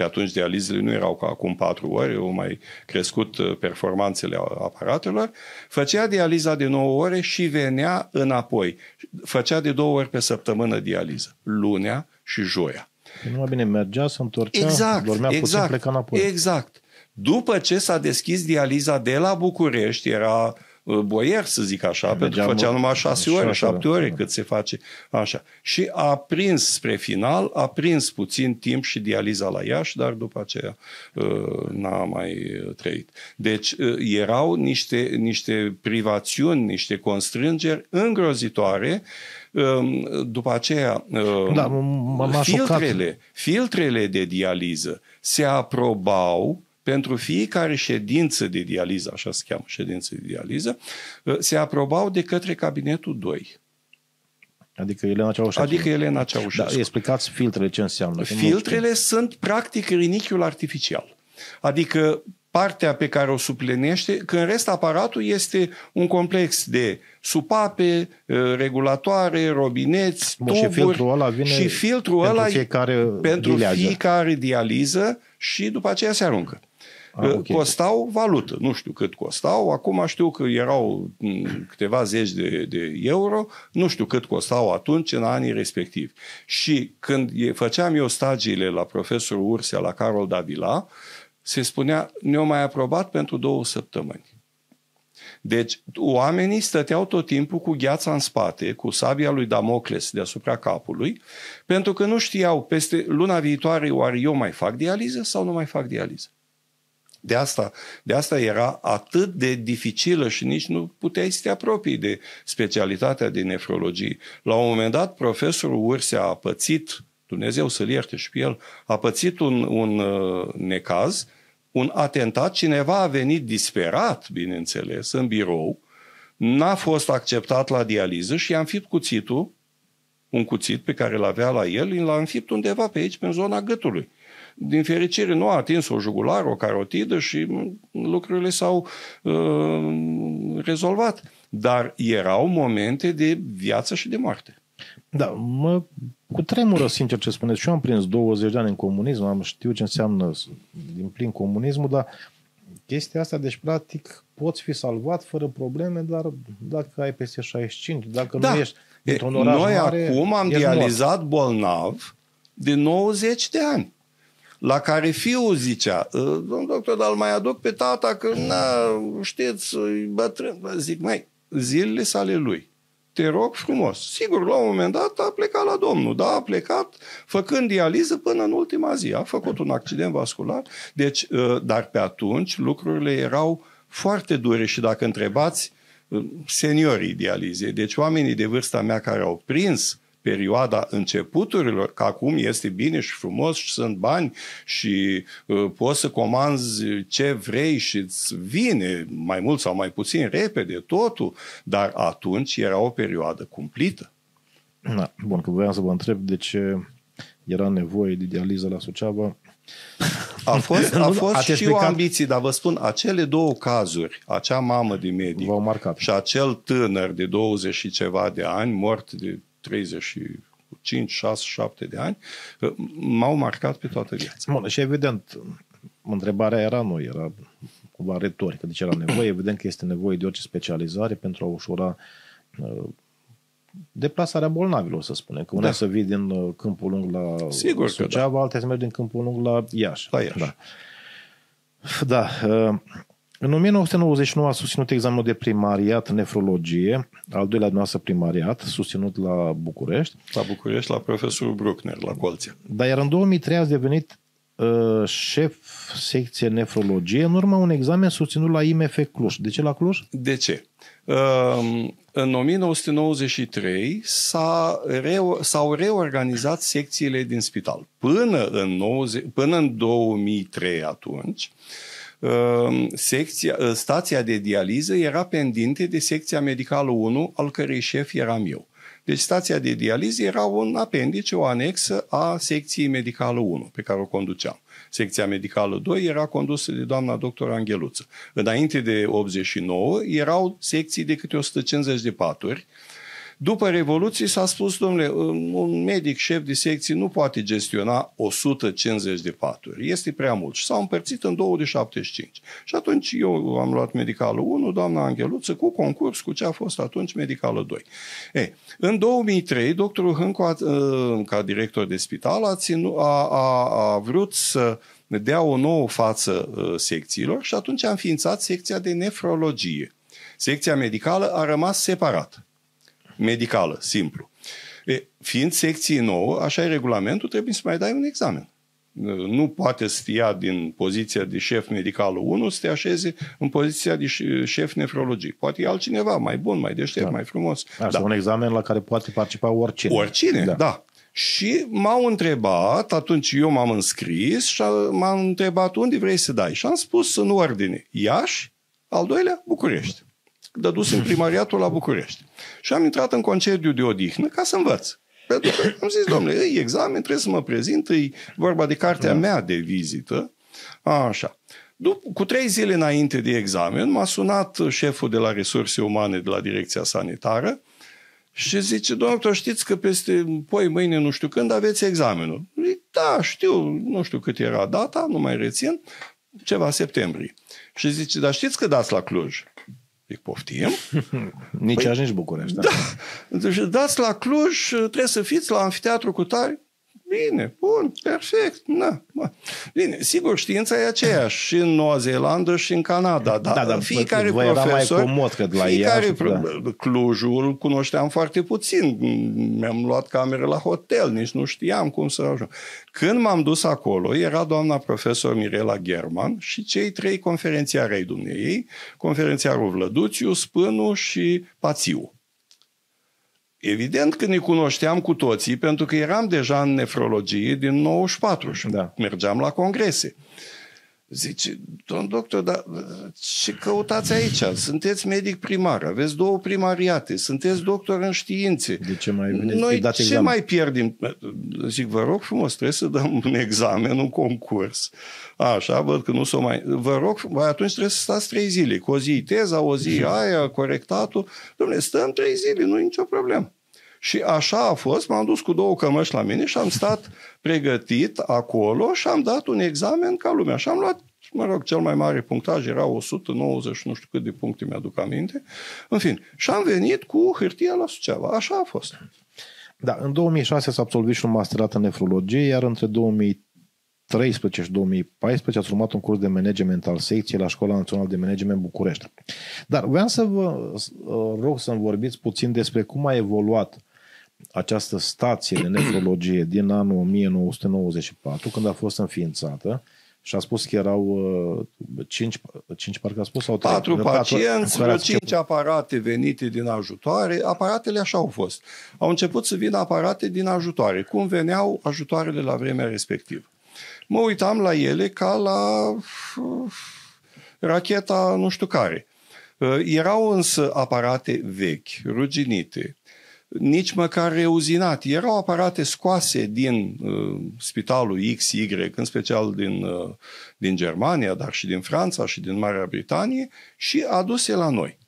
S1: pe atunci dializele nu erau ca acum patru ore, au mai crescut uh, performanțele aparatelor. Făcea dializa de 9 ore și venea înapoi. Făcea de două ori pe săptămână dializă, lunea și joia.
S2: mai bine mergea, se întorcea, exact, dormea exact, puțin, pleca înapoi. Exact.
S1: După ce s-a deschis dializa de la București, era uh, boier, să zic așa, Mergeam pentru că făcea numai șase ore, șapte ore da. cât se face așa. Și a prins spre final, a prins puțin timp și dializa la Iași, dar după aceea uh, n-a mai uh, trăit. Deci uh, erau niște, niște privațiuni, niște constrângeri îngrozitoare um, după aceea um, da,
S2: m-a filtrele,
S1: filtrele de dializă se aprobau pentru fiecare ședință de dializă, așa se cheamă ședință de dializă, uh, se aprobau de către cabinetul 2. Adică Elena Ceaușescu. Adică Elena Ceaușescu. Da, explicați
S2: filtrele ce înseamnă. Filtrele
S1: sunt practic rinichiul artificial. Adică partea pe care o suplenește, că în rest aparatul este un complex de supape, uh, regulatoare, robineți, Bun, tuburi. Și filtrul ăla vine și filtrul pentru ăla fiecare pentru fiecare dializă și după aceea se aruncă. Ah, okay. Costau valută, nu știu cât costau, acum știu că erau mm, câteva zeci de, de euro, nu știu cât costau atunci, în anii respectivi. Și când făceam eu stagiile la profesorul Ursea, la Carol Davila, se spunea, ne-au mai aprobat pentru două săptămâni. Deci oamenii stăteau tot timpul cu gheața în spate, cu sabia lui Damocles deasupra capului, pentru că nu știau peste luna viitoare oare eu mai fac dializă sau nu mai fac dializă. De asta, de asta era atât de dificilă și nici nu puteai să te apropii de specialitatea de nefrologie. La un moment dat, profesorul Ursea a pățit, Dumnezeu să-l ierte și pe el, a pățit un, un uh, necaz, un atentat, cineva a venit disperat, bineînțeles, în birou, n-a fost acceptat la dializă și i-a înfipt cuțitul, un cuțit pe care l avea la el, l-a înfipt undeva pe aici, pe zona gâtului din fericire, nu a atins o jugulară, o carotidă și lucrurile s-au uh, rezolvat. Dar erau momente de viață și de moarte.
S2: Da, mă cu tremură, sincer ce spuneți. Și eu am prins 20 de ani în comunism, am știut ce înseamnă din plin comunismul, dar chestia asta, deci practic poți fi salvat fără probleme, dar dacă ai peste 65, dacă da. nu ești într-un oraș Noi mare, acum am dializat
S1: mort. bolnav de 90 de ani la care fiul zicea, domn doctor, dar îl mai aduc pe tata că, na, știți, e bătrân. Zic, mai zilele sale lui. Te rog frumos. Sigur, la un moment dat a plecat la domnul, da, a plecat făcând dializă până în ultima zi. A făcut un accident vascular. Deci, dar pe atunci lucrurile erau foarte dure și dacă întrebați seniorii dializei, deci oamenii de vârsta mea care au prins perioada începuturilor, că acum este bine și frumos și sunt bani și uh, poți să comanzi ce vrei și îți vine mai mult sau mai puțin repede totul, dar atunci era o perioadă cumplită.
S2: Da, bun, că voiam să vă întreb de ce era nevoie de dializă la Suceava. A fost, a [laughs] fost și explicat? o ambiție,
S1: dar vă spun, acele două cazuri, acea mamă de medic și acel tânăr de 20 și ceva de ani, mort de 30 și 5, 6, 7 de ani,
S2: m-au marcat pe toată viața. Bun, și evident, întrebarea era nu, era cumva retorică, deci era nevoie, evident că este nevoie de orice specializare pentru a ușura uh, deplasarea bolnavilor, să spunem. Că una da. să vii din uh, Câmpul Lung la Sigur Suceava, da. alta să mergi din Câmpul Lung la Iași. La Iași. Da. da. Uh, în 1999 a susținut examenul de primariat nefrologie, al doilea noastră primariat, susținut la București.
S1: La București, la profesorul Bruckner, la
S2: Colția. Dar iar în 2003 a devenit uh, șef secție nefrologie în urma un examen susținut la IMF Cluj. De ce la Cluj? De ce? Uh,
S1: în 1993 s-a reo- s-au reorganizat secțiile din spital. Până în, 90, până în 2003 atunci, uh, Ehm, secția, ehm, stația de dializă era pendinte de secția medicală 1, al cărei șef eram eu. Deci stația de dializă era un apendice, o anexă a secției medicală 1 pe care o conduceam. Secția medicală 2 era condusă de doamna doctor Angheluță. Înainte de 89 erau secții de câte 150 de paturi, uh, după Revoluție s-a spus, domnule, um, un medic șef de secție nu poate gestiona 150 de paturi. Este prea mult. Și s-au împărțit în 2 de 75. Și atunci eu am luat medicalul 1, doamna Angheluță, cu concurs cu ce a fost atunci medicală 2. E, în 2003, doctorul Hâncu, a, ă, ca director de spital, a, ținu, a, a, a vrut să dea o nouă față ă, secțiilor și atunci a înființat secția de nefrologie. Secția medicală a rămas separată medicală, simplu. E, fiind secție nouă, așa e regulamentul, trebuie să mai dai un examen. Nu poate să fie din poziția de șef medical 1 să te așeze în poziția de șef nefrologic. Poate e altcineva mai bun, mai deștept, da. mai frumos. Asta da. un examen la care poate participa oricine. Oricine, da. da. Și m-au întrebat, atunci eu m-am înscris și m-am întrebat unde vrei să dai. Și am spus în ordine, Iași, al doilea, București dădus în primariatul la București. Și am intrat în concediu de odihnă ca să învăț. Pentru că am zis, domnule, e examen, trebuie să mă prezint, e vorba de cartea da. mea de vizită. Așa. Dup- cu trei zile înainte de examen, m-a sunat șeful de la resurse umane de la direcția sanitară și zice, doctor, știți că peste poi mâine nu știu când aveți examenul. Zic, da, știu, nu știu cât era data, nu mai rețin, ceva septembrie. Și zice, dar știți că dați la Cluj? Zic, poftim. [laughs] nici păi, azi, nici București. Da. [laughs] da. Deci dați la Cluj, trebuie să fiți la anfiteatru cu tare. Bine, bun, perfect, na. Bine, sigur, știința e aceeași și în Noua Zeelandă și în Canada, dar da, da, fiecare vă profesor, mai comod cât la fiecare ea, da. Clujul cunoșteam foarte puțin, mi-am luat camere la hotel, nici nu știam cum să ajung. Când m-am dus acolo, era doamna profesor Mirela German și cei trei conferențiari ai ei conferențiarul Vlăduțiu, Spânu și Pațiu. Evident că ne cunoșteam cu toții, pentru că eram deja în nefrologie din 94 și da. mergeam la congrese. Uh, Zice, domn doctor, dar ce căutați aici? Sunteți medic primar, aveți două primariate, sunteți doctor în științe. De ce mai Noi dat ce examen? mai pierdem? Zic, vă rog frumos, trebuie să dăm un examen, un concurs. Așa, văd că nu s-o mai... Vă rog frumos, atunci trebuie să stați trei zile, cu o zi teza, o zi [laughs] aia, corectatul. Domnule, stăm trei zile, nu e nicio problemă. Și așa a fost, m-am dus cu două cămăși la mine și am stat [laughs] pregătit acolo și am dat un examen ca lumea. Și am luat, mă rog, cel mai mare punctaj era 190, nu știu cât de puncte mi-aduc aminte. În fin, și am venit cu
S2: hârtia la Suceava. Așa a fost. Da, în 2006 s-a absolvit și un masterat în nefrologie, iar între 2013 și 2014 ați urmat un curs de management al secției la Școala Națională de Management București. Dar vreau să vă rog să-mi vorbiți puțin despre cum a evoluat această stație de nefrologie din anul 1994, când a fost înființată, și a spus că erau 5, uh, 5 parcă a spus, sau 3, 4 pacienți, cinci 5
S1: aparate venite din ajutoare. Aparatele așa au fost. Au început să vină aparate din ajutoare. Cum veneau ajutoarele la vremea respectivă? Mă uitam la ele ca la uh, racheta nu știu care. Uh, erau însă aparate vechi, ruginite, nici măcar reuzinat. Erau aparate scoase din uh, spitalul XY, în special din, uh, din Germania, dar și din Franța și din Marea Britanie, și aduse la noi.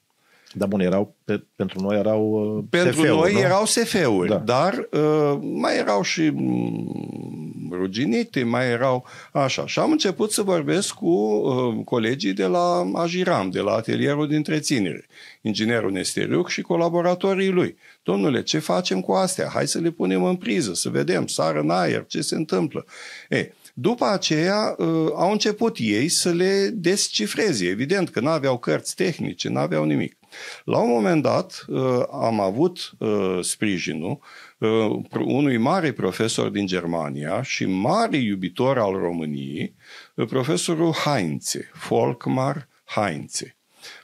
S1: Dar bun, erau, pe, pentru noi erau
S2: uh, Pentru SF-uri, noi nu? erau
S1: SF-uri, da. dar uh, mai erau și mm, ruginite, mai erau așa. Și am început să vorbesc cu uh, colegii de la Agiram, de la atelierul de întreținere, inginerul Nesteriuc și colaboratorii lui. Domnule, ce facem cu astea? Hai să le punem în priză, să vedem, sară în aer, ce se întâmplă. Ei, după aceea uh, au început ei să le descifreze, evident că nu aveau cărți tehnice, nu aveau nimic. La un moment dat uh, am avut uh, sprijinul uh, unui mare profesor din Germania și mare iubitor al României, profesorul Heinze, Volkmar Heinze,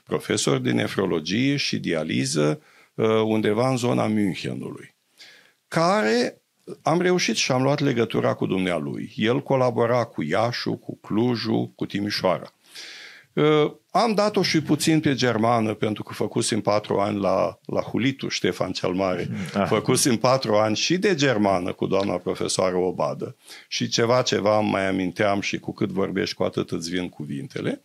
S1: profesor de nefrologie și dializă undeva în zona Münchenului, care am reușit și am luat legătura cu dumnealui. El colabora cu Iașu, cu Clujul, cu Timișoara. Am dat-o și puțin pe germană, pentru că făcusem patru ani la, la Hulitu, Ștefan cel Mare. Da. Făcusem patru ani și de germană cu doamna profesoară Obadă. Și ceva, ceva mai aminteam și cu cât vorbești, cu atât îți vin cuvintele.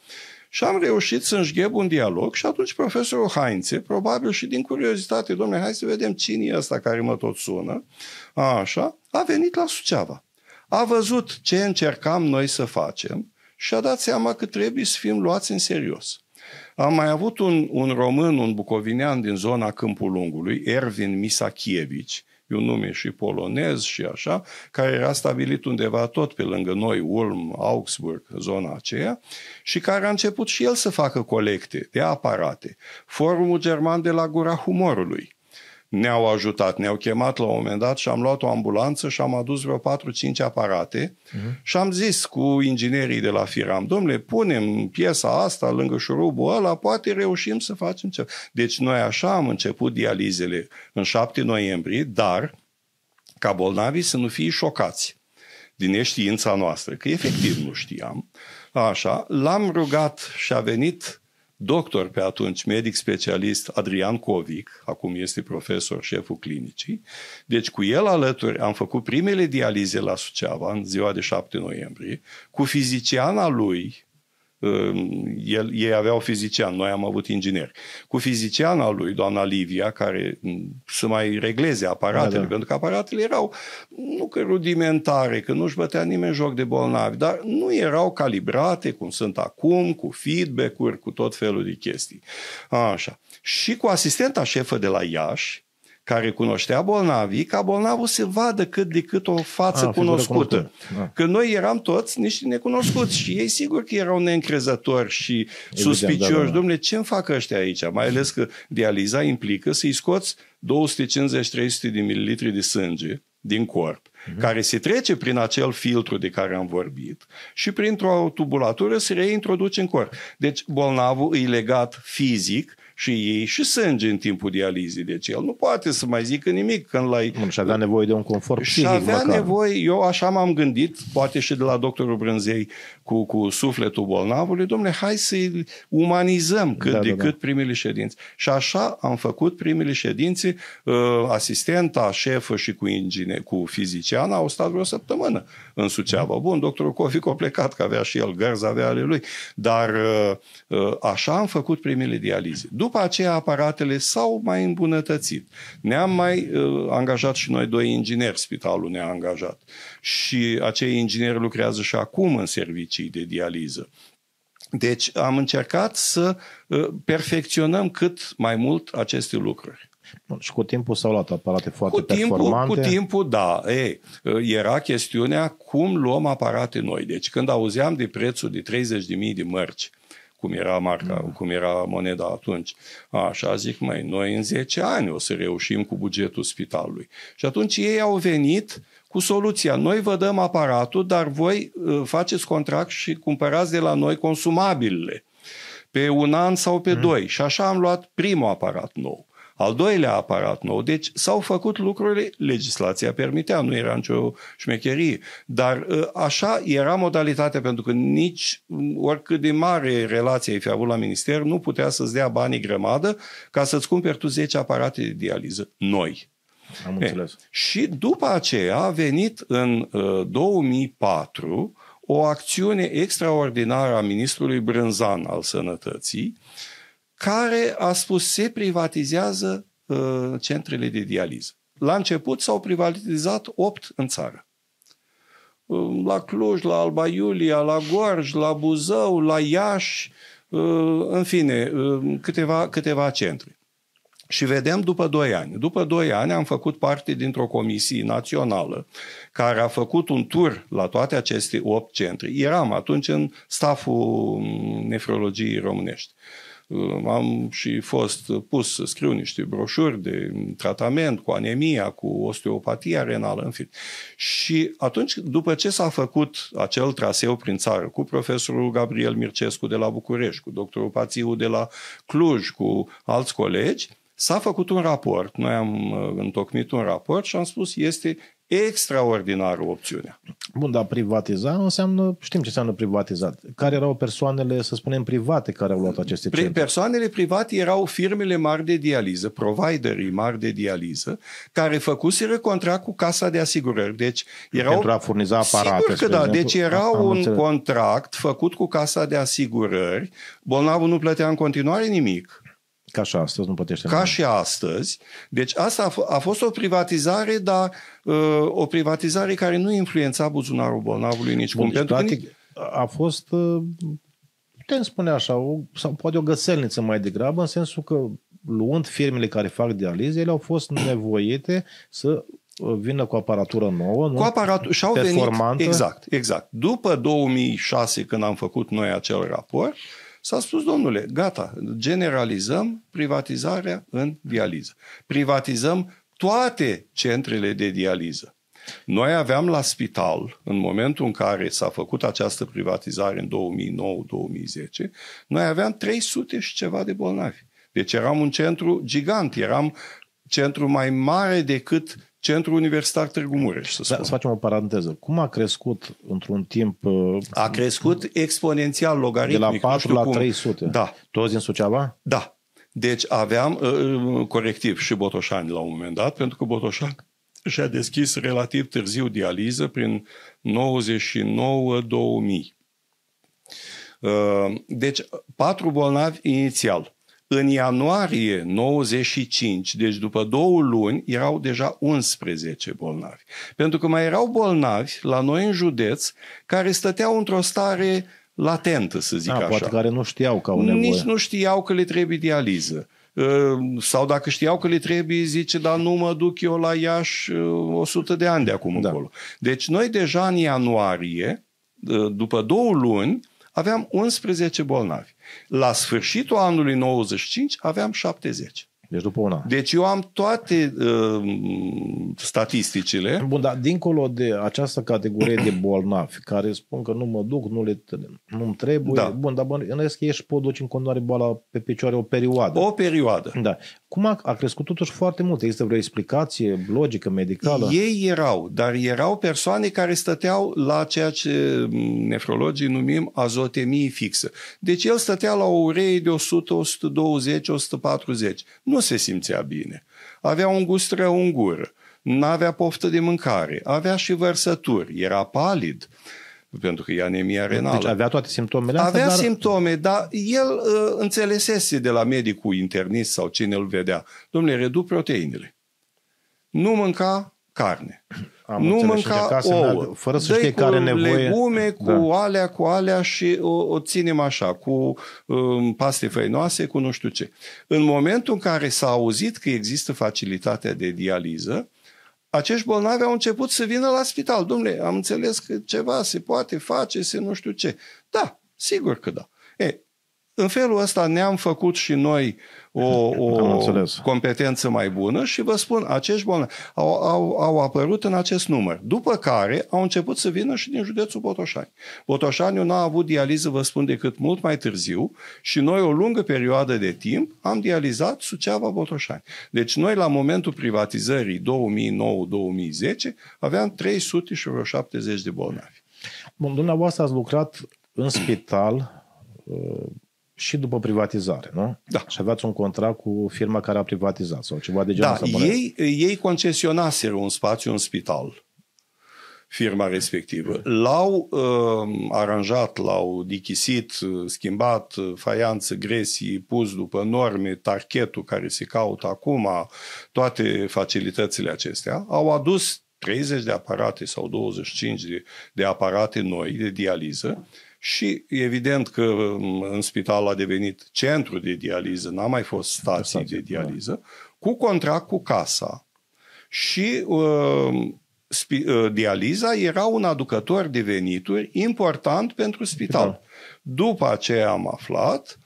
S1: Și am reușit să înșgheb un dialog și atunci profesorul Haințe, probabil și din curiozitate, domnule, hai să vedem cine e ăsta care mă tot sună, a, așa, a venit la Suceava. A văzut ce încercam noi să facem, și a dat seama că trebuie să fim luați în serios. Am mai avut un, un român, un bucovinean din zona Câmpul Lungului, Ervin Misachievici, e un nume și polonez și așa, care era stabilit undeva tot pe lângă noi, Ulm, Augsburg, zona aceea, și care a început și el să facă colecte de aparate. Forumul German de la Gura Humorului, ne-au ajutat, ne-au chemat la un moment dat și am luat o ambulanță și am adus vreo 4-5 aparate uh-huh. și am zis cu inginerii de la Firam, domnule, punem piesa asta lângă șurubul ăla, poate reușim să facem ceva. Deci noi așa am început dializele în 7 noiembrie, dar ca bolnavii să nu fie șocați din neștiința noastră, că efectiv nu știam, așa, l-am rugat și a venit doctor pe atunci, medic specialist Adrian Covic, acum este profesor șeful clinicii. Deci cu el alături am făcut primele dialize la Suceava în ziua de 7 noiembrie, cu fiziciana lui, Ehm, el, ei aveau fizician, noi am avut inginer. Cu fiziciana lui, doamna Livia, care mm, să mai regleze aparatele, da, da. pentru că aparatele erau, nu că rudimentare, că nu-și bătea nimeni joc de bolnavi, dar nu erau calibrate cum sunt acum, cu feedback-uri, cu tot felul de chestii. Așa. Și cu asistenta șefă de la Iași, care cunoștea bolnavii, ca bolnavul să vadă cât de cât o față A, ah, cunoscută. Da. Că noi eram toți niște necunoscuți și ei sigur că erau neîncrezători și Evident, suspicioși. Da, da, da. Dom'le, ce-mi fac ăștia aici? Mai ales că dializa implică să-i scoți 250-300 de mililitri de sânge din corp, uh-huh. care se trece prin acel filtru de care am vorbit și printr-o tubulatură se reintroduce în corp. Deci bolnavul e legat fizic și ei și sânge în timpul dializii. Deci
S2: el nu poate să mai zică nimic când l-ai... și avea nevoie de un confort și avea măcar.
S1: nevoie, eu așa m-am gândit, poate și de la doctorul Brânzei, cu, cu sufletul bolnavului, domnule, hai să-i umanizăm cât da, de da, da. cât da. primele ședințe. Și așa am făcut primele ședințe, uh, asistenta, șefă și cu, ingine, cu fiziciana au stat vreo săptămână în Suceava. Bun, doctorul Covic a plecat, că avea și el gărzi, avea ale lui, dar uh, uh, așa am făcut primele dialize. După aceea aparatele s-au mai îmbunătățit. Ne-am mai angajat și noi doi ingineri, spitalul ne-a angajat și acei ingineri lucrează și acum în servicii de dializă. Deci am încercat să uh, perfecționăm cât mai mult aceste lucruri.
S2: Bun, și cu timpul s-au luat aparate foarte cu timpul, performante. Cu
S1: timpul, da. Ei, uh, era chestiunea cum luăm aparate noi. Deci când auzeam de prețul de 30.000 de mărci, cum era marca, mm. cum era moneda atunci. Așa zic, mai noi în 10 ani o să reușim cu bugetul spitalului. Și atunci ei au venit cu soluția. Noi vă dăm aparatul, dar voi uh, faceți contract și cumpărați de la noi consumabilele pe un an sau pe mm. doi. Și așa am luat primul aparat nou, al doilea aparat nou. Deci s-au făcut lucrurile, legislația permitea, nu era nicio șmecherie. Dar uh, așa era modalitatea, pentru că nici mm, oricât de mare relație ai fi avut la minister, nu putea să-ți dea banii grămadă ca să-ți cumperi tu 10 aparate de dializă noi. Am înțeles. Și după aceea a venit în 2004 uh, o acțiune extraordinară a ministrului Brânzan al Sănătății, care a spus se privatizează uh, centrele de dializă. La început s-au privatizat 8 în țară. Uh, la Cluj, la Alba Iulia, la Gorj, la Buzău, la Iași, uh, în fine, câteva, câteva centre și vedem după 2 ani. După 2 ani am făcut parte dintr-o comisie națională care a făcut un tur la toate aceste 8 centre. Eram atunci în staful mm, nefrologiei românești. Am și fost pus să scriu niște broșuri de tratament cu anemia, cu osteopatia renală, în fine. Și atunci, după ce s-a făcut acel traseu prin țară cu profesorul Gabriel Mircescu de la București, cu doctorul Pațiu de la Cluj, cu alți colegi, S-a făcut un raport, noi am uh, întocmit un raport și am spus este extraordinară opțiunea.
S2: Bun, dar privatiza înseamnă, știm ce înseamnă privatizat. Care erau persoanele, să spunem, private care au luat aceste centre?
S1: Persoanele private erau firmele mari de dializă, providerii mari de dializă, care făcuseră contract cu casa de asigurări. Deci erau... Pentru a furniza aparate. Sigur că da, exemplu, deci era un înțeles. contract făcut cu casa de asigurări, bolnavul nu plătea în continuare nimic ca și astăzi, nu plătește Ca nimeni. și astăzi. Deci asta a, f- a fost o privatizare, dar uh, o privatizare care nu influența buzunarul bolnavului nici Bun, cum. Deci, practic,
S2: a fost, uh, putem spune așa, o, sau poate o găselniță mai degrabă, în sensul că luând firmele care fac dialize, ele au fost [clears throat] nevoite să uh, vină cu aparatură nouă, nu? Cu aparatură, și-au venit, exact,
S1: exact. După 2006, când am făcut noi acel raport, S-a spus, domnule, gata, generalizăm privatizarea în dializă. Privatizăm toate centrele de dializă. Noi aveam la spital, în momentul în care s-a făcut această privatizare în 2009-2010, noi aveam 300 și ceva de bolnavi. Deci eram un centru gigant, eram centru mai mare decât Centrul Universitar Târgu Mureș, să spun. Da, să facem o paranteză. Cum a
S2: crescut într-un timp... Uh, a crescut exponențial, logaritmic. De la 4 la cum. 300. Da. Toți din Suceava?
S1: Da. Deci aveam uh, uh, corectiv și Botoșani la un moment dat, pentru că Botoșani și-a deschis relativ târziu dializă prin 99-2000. Deci, patru bolnavi inițial. În ianuarie 95, deci după două luni, erau deja 11 bolnavi. Pentru că mai erau bolnavi la noi în județ care stăteau într-o stare latentă, să zic A, așa. Poate care nu știau că au nevoie. Nici nu știau că le trebuie dializă uh, sau dacă știau că le trebuie, zice, dar nu mă duc eu la Iași 100 uh, de ani de acum da. încolo. Deci noi deja în ianuarie, uh, după două luni, aveam 11 bolnavi. La sfârșitul anului 95 aveam 70. Deci după un an. Deci eu am
S2: toate
S1: uh, statisticile.
S2: Bun, dar dincolo de această categorie de bolnavi care spun că nu mă duc, nu le, nu-mi trebuie, da. bun, dar rest că ești pot duce în continuare boala pe picioare o perioadă. O perioadă. Da. Cum a, a crescut totuși foarte mult? Există vreo explicație logică, medicală?
S1: Ei erau, dar erau persoane care stăteau la ceea ce nefrologii numim azotemie fixă. Deci el stătea la o uree de 100, 120, 140. Nu se simțea bine. Avea un gust rău în gură. N-avea poftă de mâncare. Avea și vărsături. Era
S2: palid.
S1: Uh, pentru că e anemia deci renală. Deci avea
S2: toate simptomele astea, Avea dar...
S1: simptome, dar el uh, înțelesese de la medicul internist sau cine îl vedea. Domnule, redu proteinele. Nu mânca carne.
S2: Am nu mânca ouă. Fără să știe care nevoie. legume, cu da.
S1: alea, cu alea și o, o ținem așa, cu um, paste făinoase, cu nu știu ce. În momentul în care s-a auzit că există facilitatea de dializă, uh, acești bolnavi au început să vină la spital. Dumnezeu, am înțeles că ceva se poate face, se nu știu ce. Da, sigur că da. În felul ăsta ne-am făcut și noi o, [laughs] o competență mai bună și vă spun, acești bolnavi au, au, au apărut în acest număr. După care au început să vină și din județul Botoșani. Botoșaniu n-a avut dializă, vă spun, decât mult mai târziu și noi o lungă perioadă de timp am dializat Suceava Botoșani. Deci noi la momentul privatizării 2009-2010 aveam 370
S2: de bolnavi. Bun, dumneavoastră ați lucrat în spital și după privatizare, nu? Da. Și aveați un contract cu firma care a privatizat sau ceva de genul Da, ei,
S1: ei concesionaseră un spațiu în spital, firma respectivă. L-au uh, aranjat, l-au dichisit, uh, schimbat uh, faianță, gresii, pus după norme, tarchetul care se caută acum, toate facilitățile acestea, au adus 30 de aparate sau 25 de, de aparate noi de dializă, și evident că um, în spital a devenit centru de dializă, n-a mai fost stație de, de da. dializă, da. cu contract cu casa. Și uh, spi- uh, dializa era un aducător de venituri important pentru spital. Da. După aceea am aflat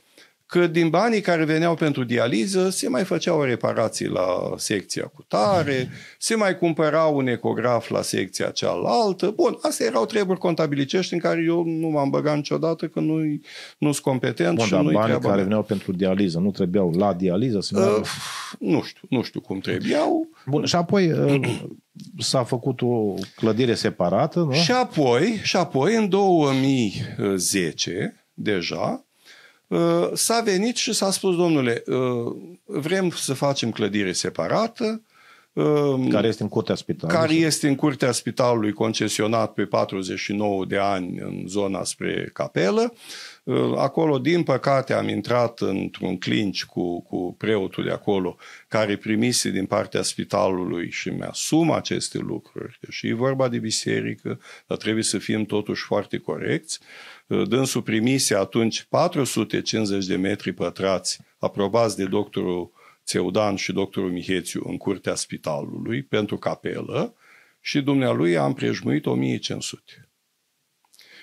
S1: că din banii care veneau pentru dializă se mai făceau reparații la secția cu tare, mm-hmm. se mai cumpăra un ecograf la secția cealaltă. Bun, astea erau treburi contabilicești în care eu nu m-am băgat niciodată că nu-i, nu competent Bun, și nu-i banii treabă. care veneau
S2: pentru dializă nu trebuiau la dializă? uh, mai... nu știu, nu știu cum trebuiau. Bun, și apoi uh, [clears throat] s-a făcut o clădire separată, nu? Și
S1: apoi, și apoi în 2010 deja, Uh, s-a venit și s-a spus, domnule, uh, vrem să facem clădire separată,
S2: uh, care este în curtea spitalului. Care
S1: este în curtea spitalului concesionat pe 49 de ani în zona spre capelă. Acolo, din păcate, am intrat într-un clinci cu, cu preotul de acolo, care primise din partea spitalului și mi-asum aceste lucruri. și e vorba de biserică, dar trebuie să fim totuși foarte corecți. Uh, Dânsul primise atunci 450 de metri pătrați aprobați de doctorul Țeudan și doctorul Mihețiu în curtea spitalului pentru capelă și dumnealui a împrejmuit 1500.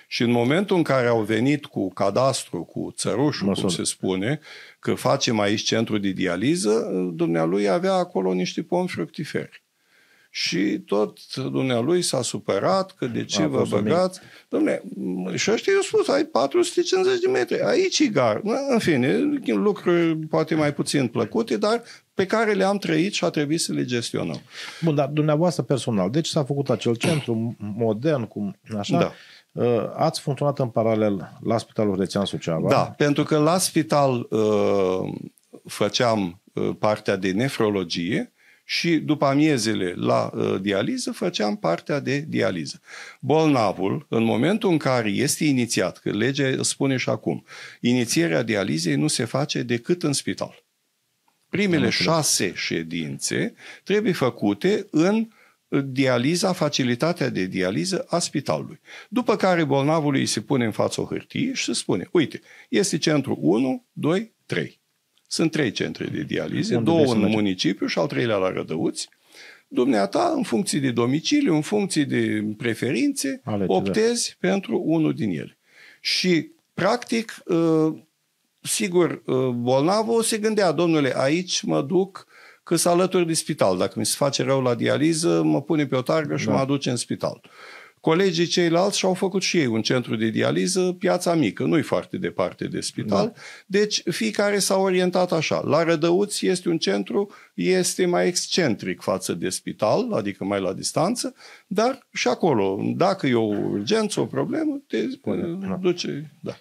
S1: Și în momentul în care au venit cu cadastru, cu țărușul, cum se spune, că facem aici centru de dializă, dumnealui avea acolo niște pomi fructiferi și tot dumnealui s-a supărat că de ce vă băgați. Dom'le, și ăștia i-au spus, ai 450 de metri, aici e gar. În fine, lucruri poate mai puțin plăcute, dar pe care le-am trăit și a trebuit să le gestionăm.
S2: Bun, dar dumneavoastră personal, deci s-a făcut acel centru modern, cum așa, da. Uh, ați funcționat în paralel la Spitalul Rețean Suceava. Da,
S1: pentru că la spital uh, făceam uh, partea de nefrologie și după amiezele la uh, dializă făceam partea de dializă. Bolnavul, în momentul în care este inițiat, că legea spune și acum, inițierea dializei nu se face decât în spital. Primele șase ședințe trebuie făcute în dializa, facilitatea de dializă a spitalului. După care bolnavului se pune în față o hârtie și se spune, uite, este centru 1, 2, 3. Sunt trei centre de dialize, Unde două în merge? municipiu și al treilea la Rădăuți. Dumneata, în funcție de domiciliu, în funcție de preferințe, Alege, optezi da. pentru unul din ele. Și, practic, ă, sigur, ă, bolnavul se gândea, domnule, aici mă duc că să alături de spital. Dacă mi se face rău la dializă, mă pune pe o targă și da. mă aduce în spital. Colegii ceilalți și-au făcut și ei un centru de dializă, piața mică, nu-i foarte departe de spital. Da. Deci fiecare s-a orientat așa. La Rădăuți este un centru, este mai excentric față de spital, adică mai la distanță, dar și acolo, dacă e o
S2: urgență, o problemă, te Spune. duce. Da.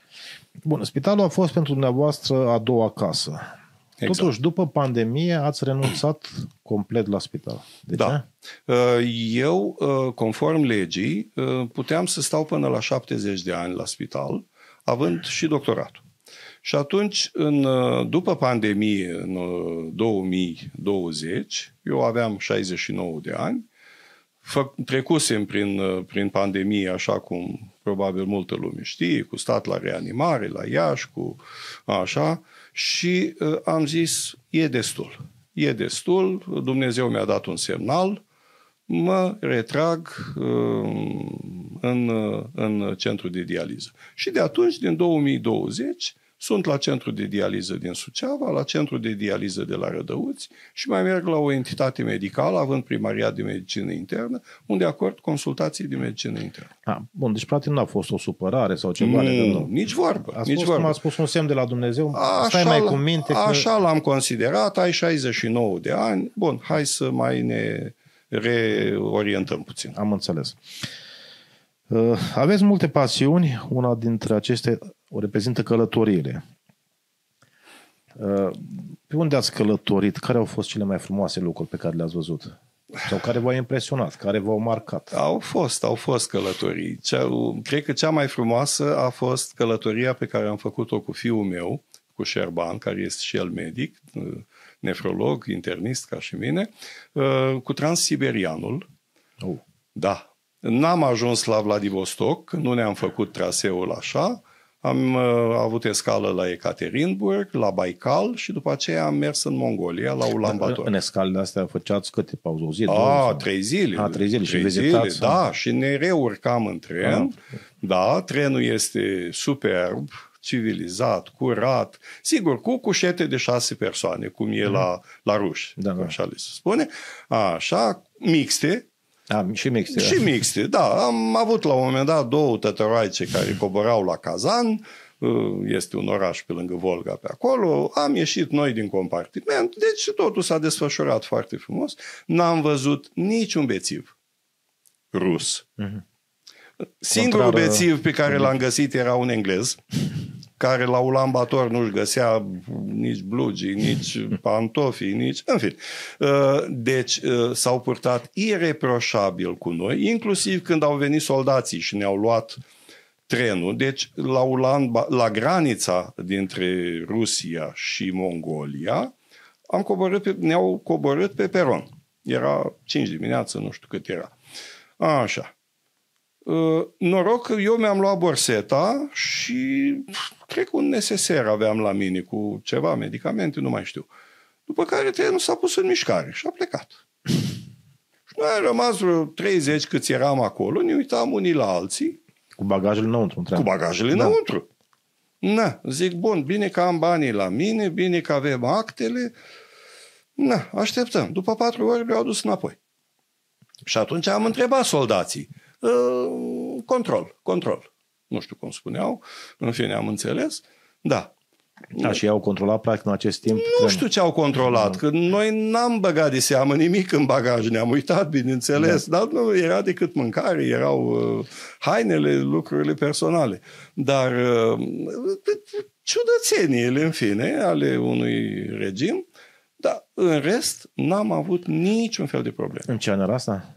S2: Bun, spitalul a fost pentru dumneavoastră a doua casă. Exact. Totuși, după pandemie, ați renunțat [clears throat] complet la spital.
S1: De deci, da. ce? Eh? Uh, eu, uh, conform legii, uh, puteam să stau până la 70 de ani la spital, având și doctoratul. Și atunci, în, după pandemie, în 2020, eu aveam 69 de ani, trecusem prin, prin pandemie, așa cum probabil multă lume știe, cu stat la reanimare, la Iași, cu așa, și uh, am zis, e destul, e destul, Dumnezeu mi-a dat un semnal, mă retrag um, uh, în, în centru de dializă. Și de atunci, din 2020, sunt la centru de dializă din Suceava, la centru de dializă de la Rădăuți și mai merg la o entitate medicală, având primaria de medicină internă, unde acord consultații de medicină internă. A, da, bun, deci practic nu a fost o supărare sau ceva nu, de genul.
S2: Nici vorbă. A nici spus, vorbă. cum a spus un semn de la Dumnezeu, așa stai mai cu minte. Că... Așa
S1: l-am considerat, ai 69 de ani, bun, hai
S2: să mai ne reorientăm puțin. Am înțeles. Uh, aveți multe pasiuni, una dintre aceste o reprezintă călătorire. Uh, pe unde ați călătorit? Care au fost cele mai frumoase lucruri pe care le-ați văzut? Sau care v-au impresionat, care v-au marcat? Au fost, au fost călătorii.
S1: Cea, cred că cea mai frumoasă a fost călătoria pe care am făcut-o cu fiul meu, cu Șerban, care este și el medic, uh, nefrolog, internist ca și mine, uh, cu Transsiberianul. Oh. Da. N-am ajuns la Vladivostok, nu ne-am făcut traseul așa, am uh, avut escală la Ekaterinburg, la Baikal și după aceea am mers în Mongolia, la da, Ulaanbaatar. În escale de astea făceați
S2: câte pauze? O zi? A, trei zile. A, trei zile și vizitați? Zile, da,
S1: și ne reurcam în tren. A. Ah. Da, trenul este superb, civilizat, curat, sigur, cu cușete de șase persoane, cum e mm la, la ruși, da, da. așa le se spune, așa, mixte, am da, și mixte. Și mixte, da. Am avut la un moment dat două tătăroaice care coborau la Kazan, uh, este un oraș pe lângă Volga pe acolo, am ieșit noi din compartiment, deci totul s-a desfășurat foarte frumos, n-am văzut niciun bețiv rus.
S2: Mhm. Singurul Contrară... bețiv pe
S1: uh, care l-am găsit era un englez, care la Ulan Bator nu-și găsea nici blugi, nici [laughs] pantofii, nici... În fin. Uh, deci uh, s-au purtat ireproșabil cu noi, inclusiv când au venit soldații și ne-au luat trenul. Deci la, Ulan, la granița dintre Rusia și Mongolia am coborât pe, ne-au coborât pe peron. Era 5 dimineață, nu știu cât era. Așa. Ă, noroc că eu mi-am luat borseta și cred că un necesar aveam la mine cu ceva medicamente, nu mai știu. După care trenul s-a pus în mișcare și a plecat. [sniffs] și noi am rămas vreo 30 câți eram acolo, ne uitam unii la alții. Cu bagajele înăuntru. Cu bagajele da. înăuntru. Na, zic, bun, bine că am banii la mine, bine că avem actele. Na, așteptăm. După patru ore le-au dus înapoi. Și atunci am întrebat soldații. Ă, control, control. Nu știu cum spuneau, în fine am înțeles. Da,
S2: da, și au controlat practic în acest timp. Nu
S1: trend. știu ce au controlat, da. că noi n-am băgat de seamă nimic în bagaj, ne-am uitat, bineînțeles, da. dar nu era decât mâncare, erau uh, hainele, lucrurile personale. Dar uh, ciudățeniile, în fine, ale unui regim, dar în rest n-am avut niciun
S2: fel de probleme. În ce an era asta?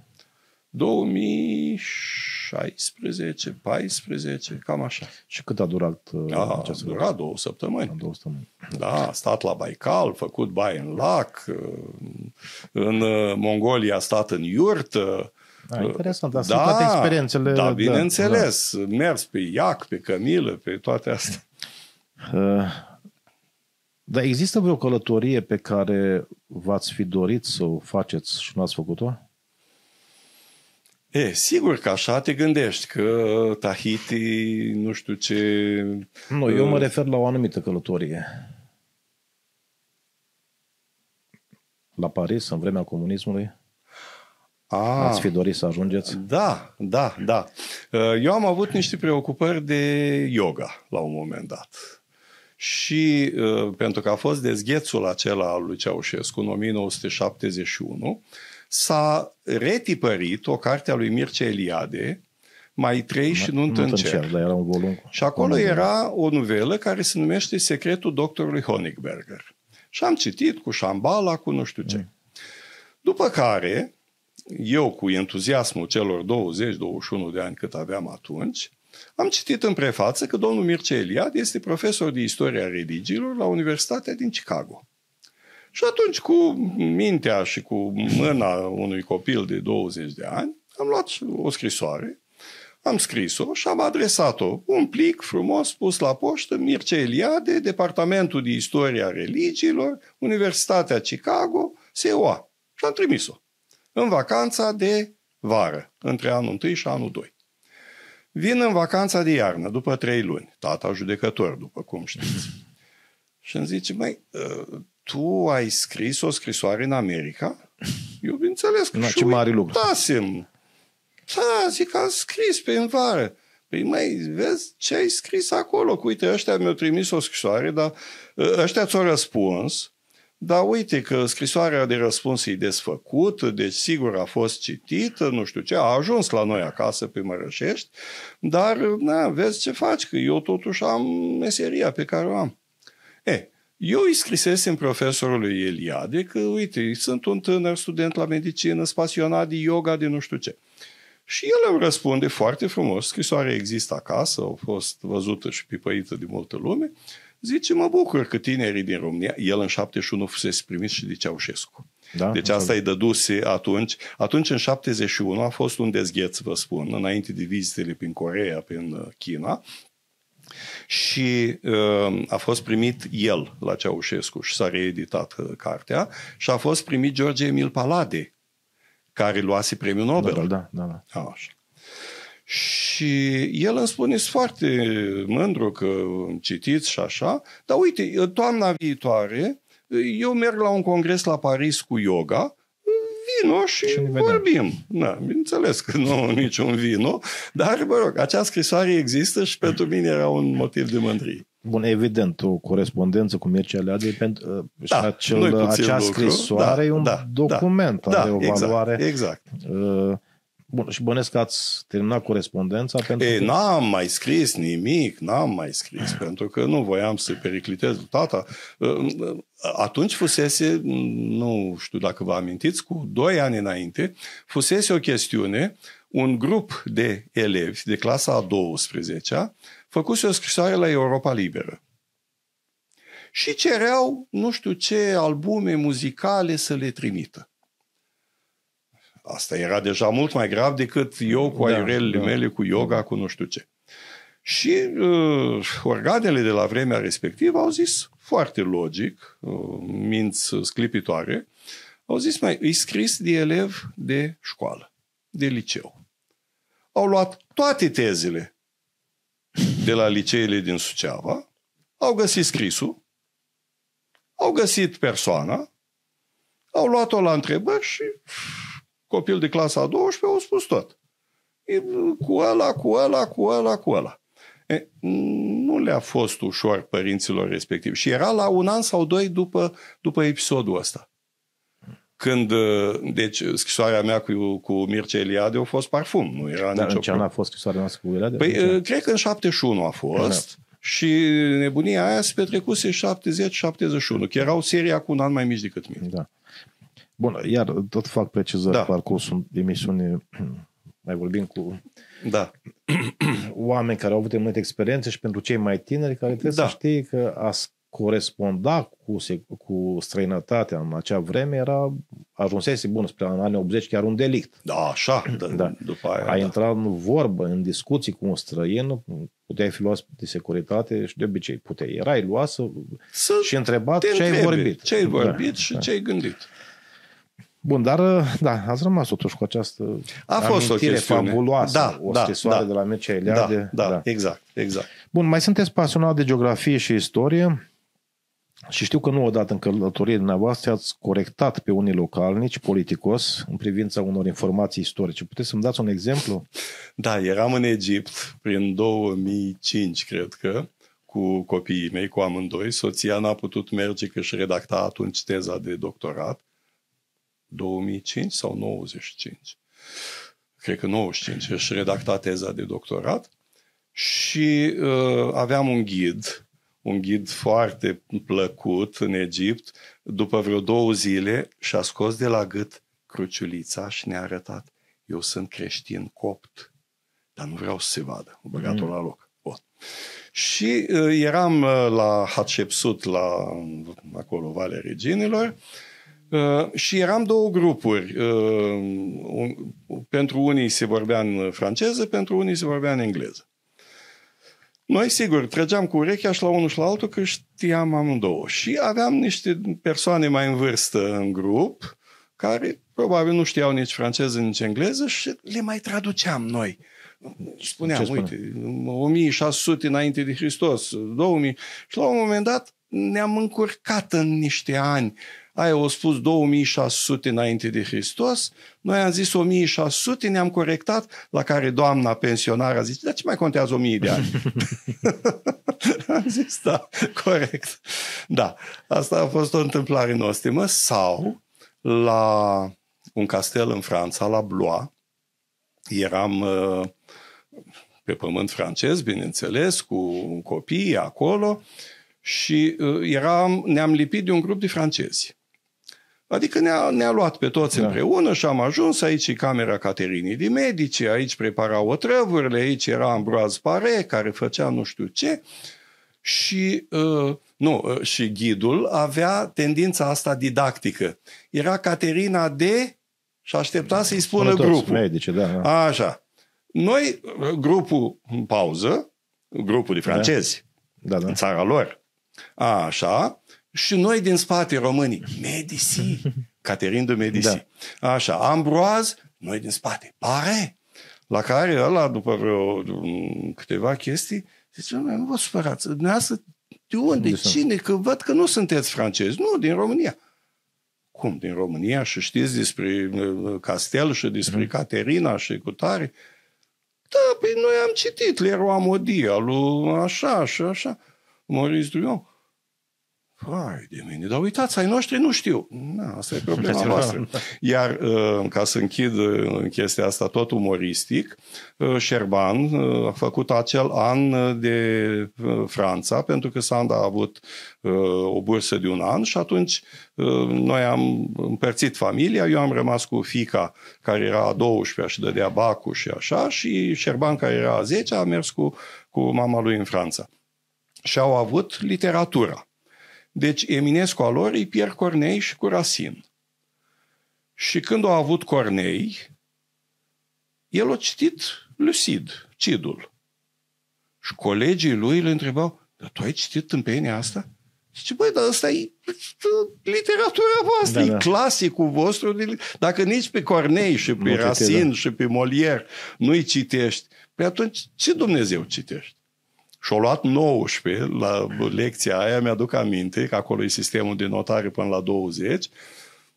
S1: 2016, 14, cam așa. Și cât a durat uh, a, această A durat două săptămâni. două săptămâni. Da, a stat la Baikal, făcut bai în lac, uh, în uh, Mongolia a stat în iurtă, A, interesant, dar da, sunt toate experiențele. Da, da, bineînțeles,
S2: da. mers pe
S1: iac, pe cămilă, pe toate astea.
S2: Uh, dar există vreo călătorie pe care v-ați fi dorit să o faceți și nu ați făcut-o?
S1: E, sigur că așa te gândești, că Tahiti, nu știu ce... Nu, eu mă uh, refer
S2: la o anumită călătorie. La Paris, în vremea comunismului? A, Ați fi dorit să ajungeți? Da, da, da. Uh,
S1: eu am avut niște preocupări de yoga la un moment dat. Și uh, pentru că a fost dezghețul acela al lui Ceaușescu în 1971, s-a retipărit o carte a lui Mircea Eliade, mai trei
S2: și nu în cer. Dar era un volum. Și acolo volum. era
S1: o novelă care se numește Secretul doctorului Honigberger. Și am citit cu șambala, cu nu știu ce. Mm. După care, eu cu entuziasmul celor 20-21 de ani cât aveam atunci, am citit în prefață că domnul Mircea Eliade este profesor de istoria religiilor la Universitatea din Chicago. Și atunci, cu mintea și cu mâna unui copil de 20 de ani, am luat o scrisoare, am scris-o și am adresat-o. Un plic frumos pus la poștă, Mircea Eliade, Departamentul de Istoria Religiilor, Universitatea Chicago, SEOA. Și am trimis-o. În vacanța de vară, între anul 1 și anul 2. Vin în vacanța de iarnă, după trei luni, tata judecător, după cum știți. Și îmi zice, mai ă, tu ai scris o scrisoare în America? Eu bineînțeles că Na, ce mare lucru. Uitasem. Da, zic, am scris pe în vară. Păi mai vezi ce ai scris acolo? uite, ăștia mi-au trimis o scrisoare, dar ă, ăștia ți-au răspuns, dar uite că scrisoarea de răspuns e desfăcută, deci sigur a fost citită, nu știu ce, a ajuns la noi acasă pe Mărășești, dar na, vezi ce faci, că eu totuși am meseria pe care o am. E, eu îi scrisesem profesorului Eliade că, uite, sunt un tânăr student la medicină, spasionat de yoga, de nu știu ce. Și el îmi răspunde foarte frumos, scrisoarea există acasă, a fost văzută și pipăită de multă lume, zice, mă bucur că tinerii din România, el în 71 fusese primit și de Ceaușescu.
S2: Da, deci asta îi
S1: dăduse atunci. Atunci, în 71, a fost un dezgheț, vă spun, înainte de vizitele prin Corea, prin China, și uh, a fost primit el la Ceaușescu și s-a reeditat uh, cartea și a fost primit George Emil Palade, care luase premiul da, Nobel. Da, da, da. A, Așa. Și el îmi spune, foarte mândru că citiți și așa, dar uite, uh, toamna viitoare uh, eu merg la un congres la Paris cu yoga vino și, și vorbim. Da, bineînțeles că nu niciun vino, dar, mă rog, acea scrisoare există și pentru mine era un motiv de mândrie.
S2: Bun, evident, o corespondență cu Mircea Leadei pentru uh, da, acel, acea lucru, scrisoare da, e un da, da document, da, are da, o exact, valoare exact, exact. Uh, Bun, și bănesc că ați terminat corespondența pentru Ei, că...
S1: n-am mai scris nimic, n-am mai scris, [laughs] pentru că nu voiam să periclitez tata. Ă, atunci fusese, nu știu dacă vă amintiți, cu doi ani înainte, fusese o chestiune, un grup de elevi de clasa a 12-a făcuse o scrisoare la Europa Liberă și cereau nu știu ce albume muzicale să le trimită. Asta era deja mult mai grav decât eu cu da, aiurelele da, da. mele, cu yoga, da. cu nu știu ce. Și uh, organele de la vremea respectivă au zis foarte logic, uh, minți sclipitoare, au zis mai, îi scris de elev de școală, de liceu. Au luat toate tezele de la liceele din Suceava, au găsit scrisul, au găsit persoana, au luat-o la întrebări și copil de clasa a 12 au spus tot. Cu ăla, cu ăla, cu ăla, cu ăla. E, nu le-a fost ușor părinților respectiv. Și era la un an sau doi după, după episodul ăsta. Când, deci, scrisoarea mea cu, cu Mircea Eliade a fost parfum, nu era Dar nicio în ce an a fost scrisoarea noastră cu Eliade? Păi, cred că în 71 a fost. Da. Și nebunia aia se petrecuse 70-71, că erau seria cu un an mai mici decât mine. Da. Bun, iar tot fac
S2: precizări da. parcursul emisiunii. [clears throat] Mai vorbim cu da. [clears throat] oameni care au avut multe experiențe și pentru cei mai tineri care trebuie da. să știe că a coresponda cu, cu străinătatea în acea vreme era, ajunsese, bun, spre în anii 80 chiar un delict. Da, așa, d- da. după aia. A da. intrat în vorbă, în discuții cu un străin, puteai fi luat de securitate și de obicei puteai. Erai luat să, să și întrebat ce ai vorbit. Ce ai da, vorbit da, și da. ce ai gândit. Bun, dar uh, da, ați rămas totuși cu această A fost o chestiune. fabuloasă, da, o da, scrisoare da, de la Mircea Eliade. Da, da, da, exact, exact. Bun, mai sunteți pasionat de geografie și istorie și știu că nu odată în călătorie dumneavoastră ați corectat pe unii localnici politicos în privința unor informații istorice. Puteți să-mi dați un exemplu? Da, eram în Egipt
S1: prin 2005, cred că, cu copiii mei, cu amândoi. Soția n-a putut merge că și redacta atunci teza de doctorat 2005 sau 95. Cred că 95. și redacta teza de doctorat și uh, aveam un ghid, un ghid foarte plăcut în Egipt. După vreo două zile și-a scos de la gât cruciulița și ne-a arătat. Eu sunt creștin copt, dar nu vreau să se vadă. O băgat-o mm. la loc. Bun. Și uh, eram uh, la Hatshepsut, la acolo Valea Reginilor, uh, Uh, și eram două grupuri. Uh, un, pentru unii se vorbea în franceză, pentru unii se vorbea în engleză. Noi, sigur, trăgeam cu urechea și la unul și la altul că știam amândouă. Și aveam niște persoane mai în vârstă în grup care probabil nu știau nici franceză, nici engleză și le mai traduceam noi. Spuneam, spune? uite, 1600 înainte de Hristos, 2000. Și la un moment dat ne-am încurcat în niște ani aia au spus 2600 înainte de Hristos, noi am zis 1600, ne-am corectat, la care doamna pensionară a zis, dar ce mai contează 1000 de ani? [laughs] am zis, da, corect. Da, asta a fost o întâmplare nostimă. Sau la un castel în Franța, la Blois, eram uh, pe pământ francez, bineînțeles, cu copii acolo și uh, eram, ne-am lipit de un grup de francezi. Adică ne-a, ne-a luat pe toți da. împreună și am ajuns aici, camera Caterinii de Medici, aici preparau otrăvurile, aici era Ambroaz Pare, care făcea nu știu ce. Și, uh, nu, uh, și ghidul avea tendința asta didactică. Era Caterina de... și aștepta să-i spună toți, grupul. Medici, da, da. Așa. Noi, uh, grupul în pauză, grupul de da. francezi, da. Da, da. în țara lor, așa, și noi din spate, românii, Medici, [laughs] Caterin de Medici. Da. Așa, Ambroaz, noi din spate, pare. La care ăla, după vreo câteva chestii, zice, nu vă supărați, dumneavoastră, de unde, de cine, că văd că nu sunteți francezi. Nu, din România. Cum, din România și știți despre uh, uh, Castel și despre mm-hmm. Caterina și cu tare? Da, păi noi am citit Leroy Modia, lui așa și așa. Maurice Duion. Hai de mine, dar uitați, ai noștri nu știu. Na, asta e problema noastră. Iar uh, ca să închid uh, în chestia asta tot umoristic, uh, Șerban a făcut acel an de Franța, pentru că Sanda a avut o bursă de un an și atunci noi am împărțit familia, eu am rămas cu fica care era a 12 și dădea bacul și așa și Șerban care era a 10 a mers cu, cu mama lui în Franța. Și au avut literatura deci Eminescu al lor e Pierre Cornei și Rasin. Și când au avut Cornei, el a citit Lucid, Cidul. Și colegii lui îl întrebau, dar tu ai citit tâmpenia asta? Zice, băi, dar asta e literatura voastră, da, e da. clasicul vostru. Dacă nici pe Cornei și pe nu Rasin da. și pe Molière nu-i citești, pe păi atunci ce Dumnezeu citești? Și-o luat 19 la lecția aia, mi-aduc aminte, că acolo e sistemul de notare până la 20,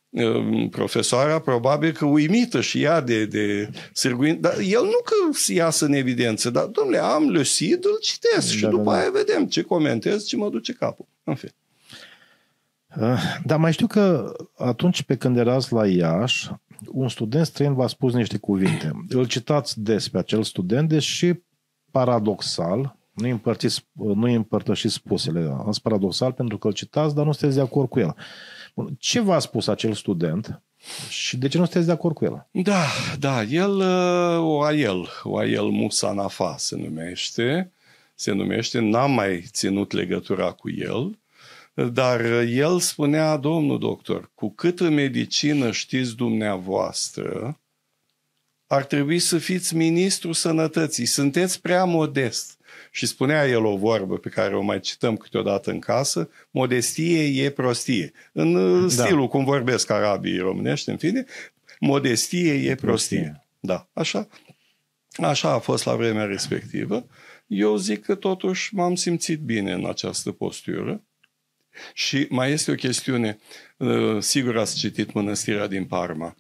S1: ehm, profesoara probabil că uimită și ea de, de sârguin, dar el nu că se iasă în evidență, dar domnule, am lăsit, îl citesc da, și da, după da, da. vedem ce comentez, ce mă duce capul.
S2: În fin. Eh, dar mai știu că atunci pe când erați la Iași, un student străin v-a spus niște cuvinte. Îl citați des pe acel student, deși paradoxal, nu îi, împărțiți, nu îi împărtășiți spusele. Ați paradoxal pentru că îl citați, dar nu sunteți de acord cu el. Bun. Ce v-a spus acel student și de ce nu sunteți de acord cu el?
S1: Da, da, el, uh, o el el Musa Nafa se numește, se numește, n-am mai ținut legătura cu el, dar el spunea, domnul doctor, cu câtă medicină știți dumneavoastră, ar trebui să fiți ministru sănătății. Sunteți prea modest. Și spunea el o vorbă pe care o mai cităm câteodată în casă, modestie e prostie. În uh, da. stilul cum vorbesc arabii românești, în fine, modestie e, e prostie. prostie. Da, așa. Așa a fost la vremea respectivă. Eu zic că totuși m-am simțit bine în această postură. Și mai este o chestiune, uh, sigur ați citit Mănăstirea din Parma.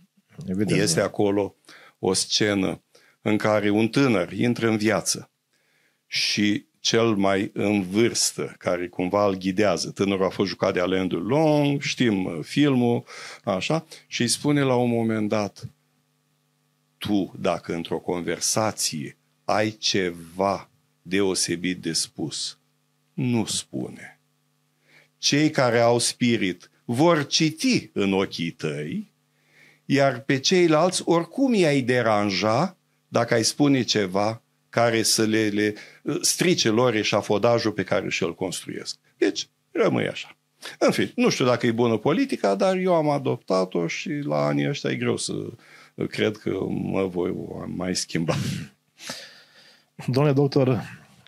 S1: Evident, este da. acolo o scenă în care un tânăr intră în viață și cel mai în vârstă, care cumva îl ghidează. Tânărul a fost jucat de Alain Delon, știm uh, filmul, așa, și îi spune la un moment dat, tu, dacă într-o conversație ai ceva deosebit de spus, nu spune. Cei care au spirit vor citi în ochii tăi, iar pe ceilalți oricum i-ai deranja dacă ai spune ceva care să le, le uh, strice lor eșafodajul pe care și-l construiesc. Deci, rămâi așa. În fin, nu știu dacă e bună politica, dar eu am adoptat-o și la anii ăștia e greu să
S2: uh, cred că mă voi mai schimba. Domnule doctor,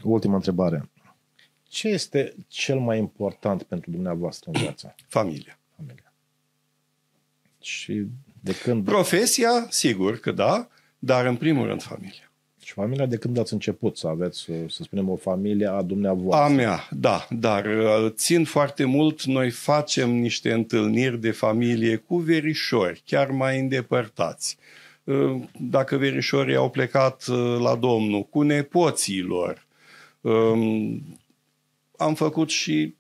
S2: ultima întrebare. Ce este cel mai important pentru dumneavoastră în viață? Familia. Familia. Și de când...
S1: Profesia, sigur că da, dar în primul rând familia.
S2: Și familia de când ați început să aveți, să spunem, o familie a dumneavoastră? A mea, da, dar uh, țin foarte mult,
S1: noi facem niște întâlniri de familie cu verișori, chiar mai îndepărtați. Uh, dacă verișorii au plecat uh, la Domnul, cu nepoții lor, um, am făcut și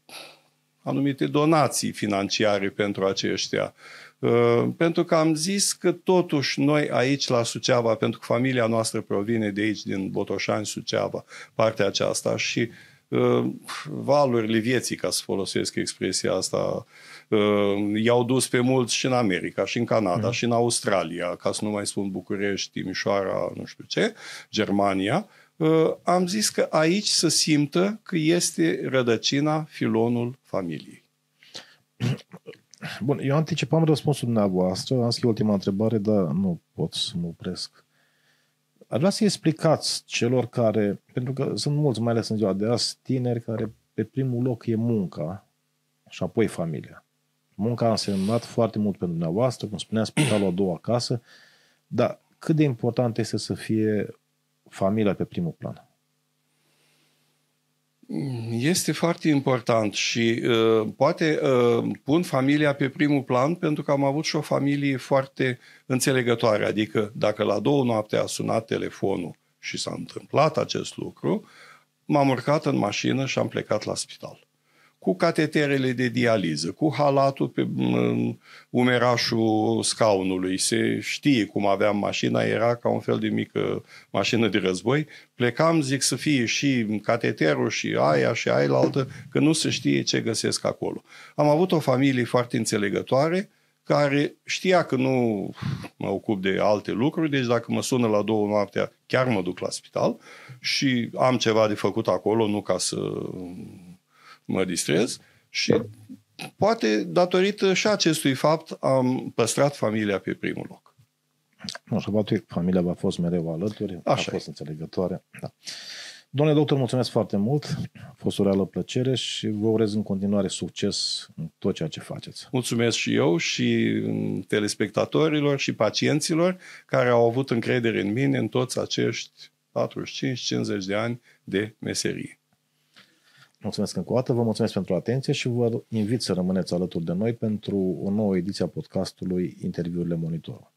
S1: anumite donații financiare pentru aceștia. Uh, pentru că am zis că totuși noi aici la Suceava, pentru că familia noastră provine de aici, din Botoșani, Suceava, partea aceasta și uh, valurile vieții, ca să folosesc expresia asta, uh, i-au dus pe mulți și în America, și în Canada, mm. și în Australia, ca să nu mai spun București, Timișoara, nu știu ce, Germania, am zis că aici să simtă că este rădăcina, filonul familiei.
S2: [clears throat] Bun, eu anticipam răspunsul dumneavoastră, am scris ultima întrebare, dar nu pot să mă opresc. Ar vrea să explicați celor care, pentru că sunt mulți, mai ales în ziua de azi, tineri care pe primul loc e munca și apoi familia. Munca a însemnat foarte mult pentru dumneavoastră, cum spunea spitalul a doua acasă, dar cât de important este să fie familia pe primul plan?
S1: Este foarte important și uh, poate uh, pun familia pe primul plan pentru că am avut și o familie foarte înțelegătoare. Adică dacă la două noapte a sunat telefonul și s-a întâmplat acest lucru, m-am urcat în mașină și am plecat la spital cu cateterele de dializă, cu halatul pe umerașul scaunului. Se știe cum aveam mașina, era ca un fel de mică mașină de război. Plecam, zic, să fie și cateterul și aia și aia la altă, că nu se știe ce găsesc acolo. Am avut o familie foarte înțelegătoare, care știa că nu mă ocup de alte lucruri, deci dacă mă sună la două noaptea, chiar mă duc la spital și am ceva de făcut acolo, nu ca să mă distrez și poate datorită și acestui fapt am păstrat familia pe primul loc.
S2: Nu știu, poate familia v-a fost mereu alături, Așa a fost e. înțelegătoare. Da. Domnule doctor, mulțumesc foarte mult, a fost o reală plăcere și vă urez în continuare succes în tot ceea ce faceți.
S1: Mulțumesc și eu și telespectatorilor și pacienților care au avut încredere în mine în toți acești 45-50 de ani de meserie.
S2: Mulțumesc încă o dată, vă mulțumesc pentru atenție și vă invit să rămâneți alături de noi pentru o nouă ediție a podcastului Interviurile Monitor.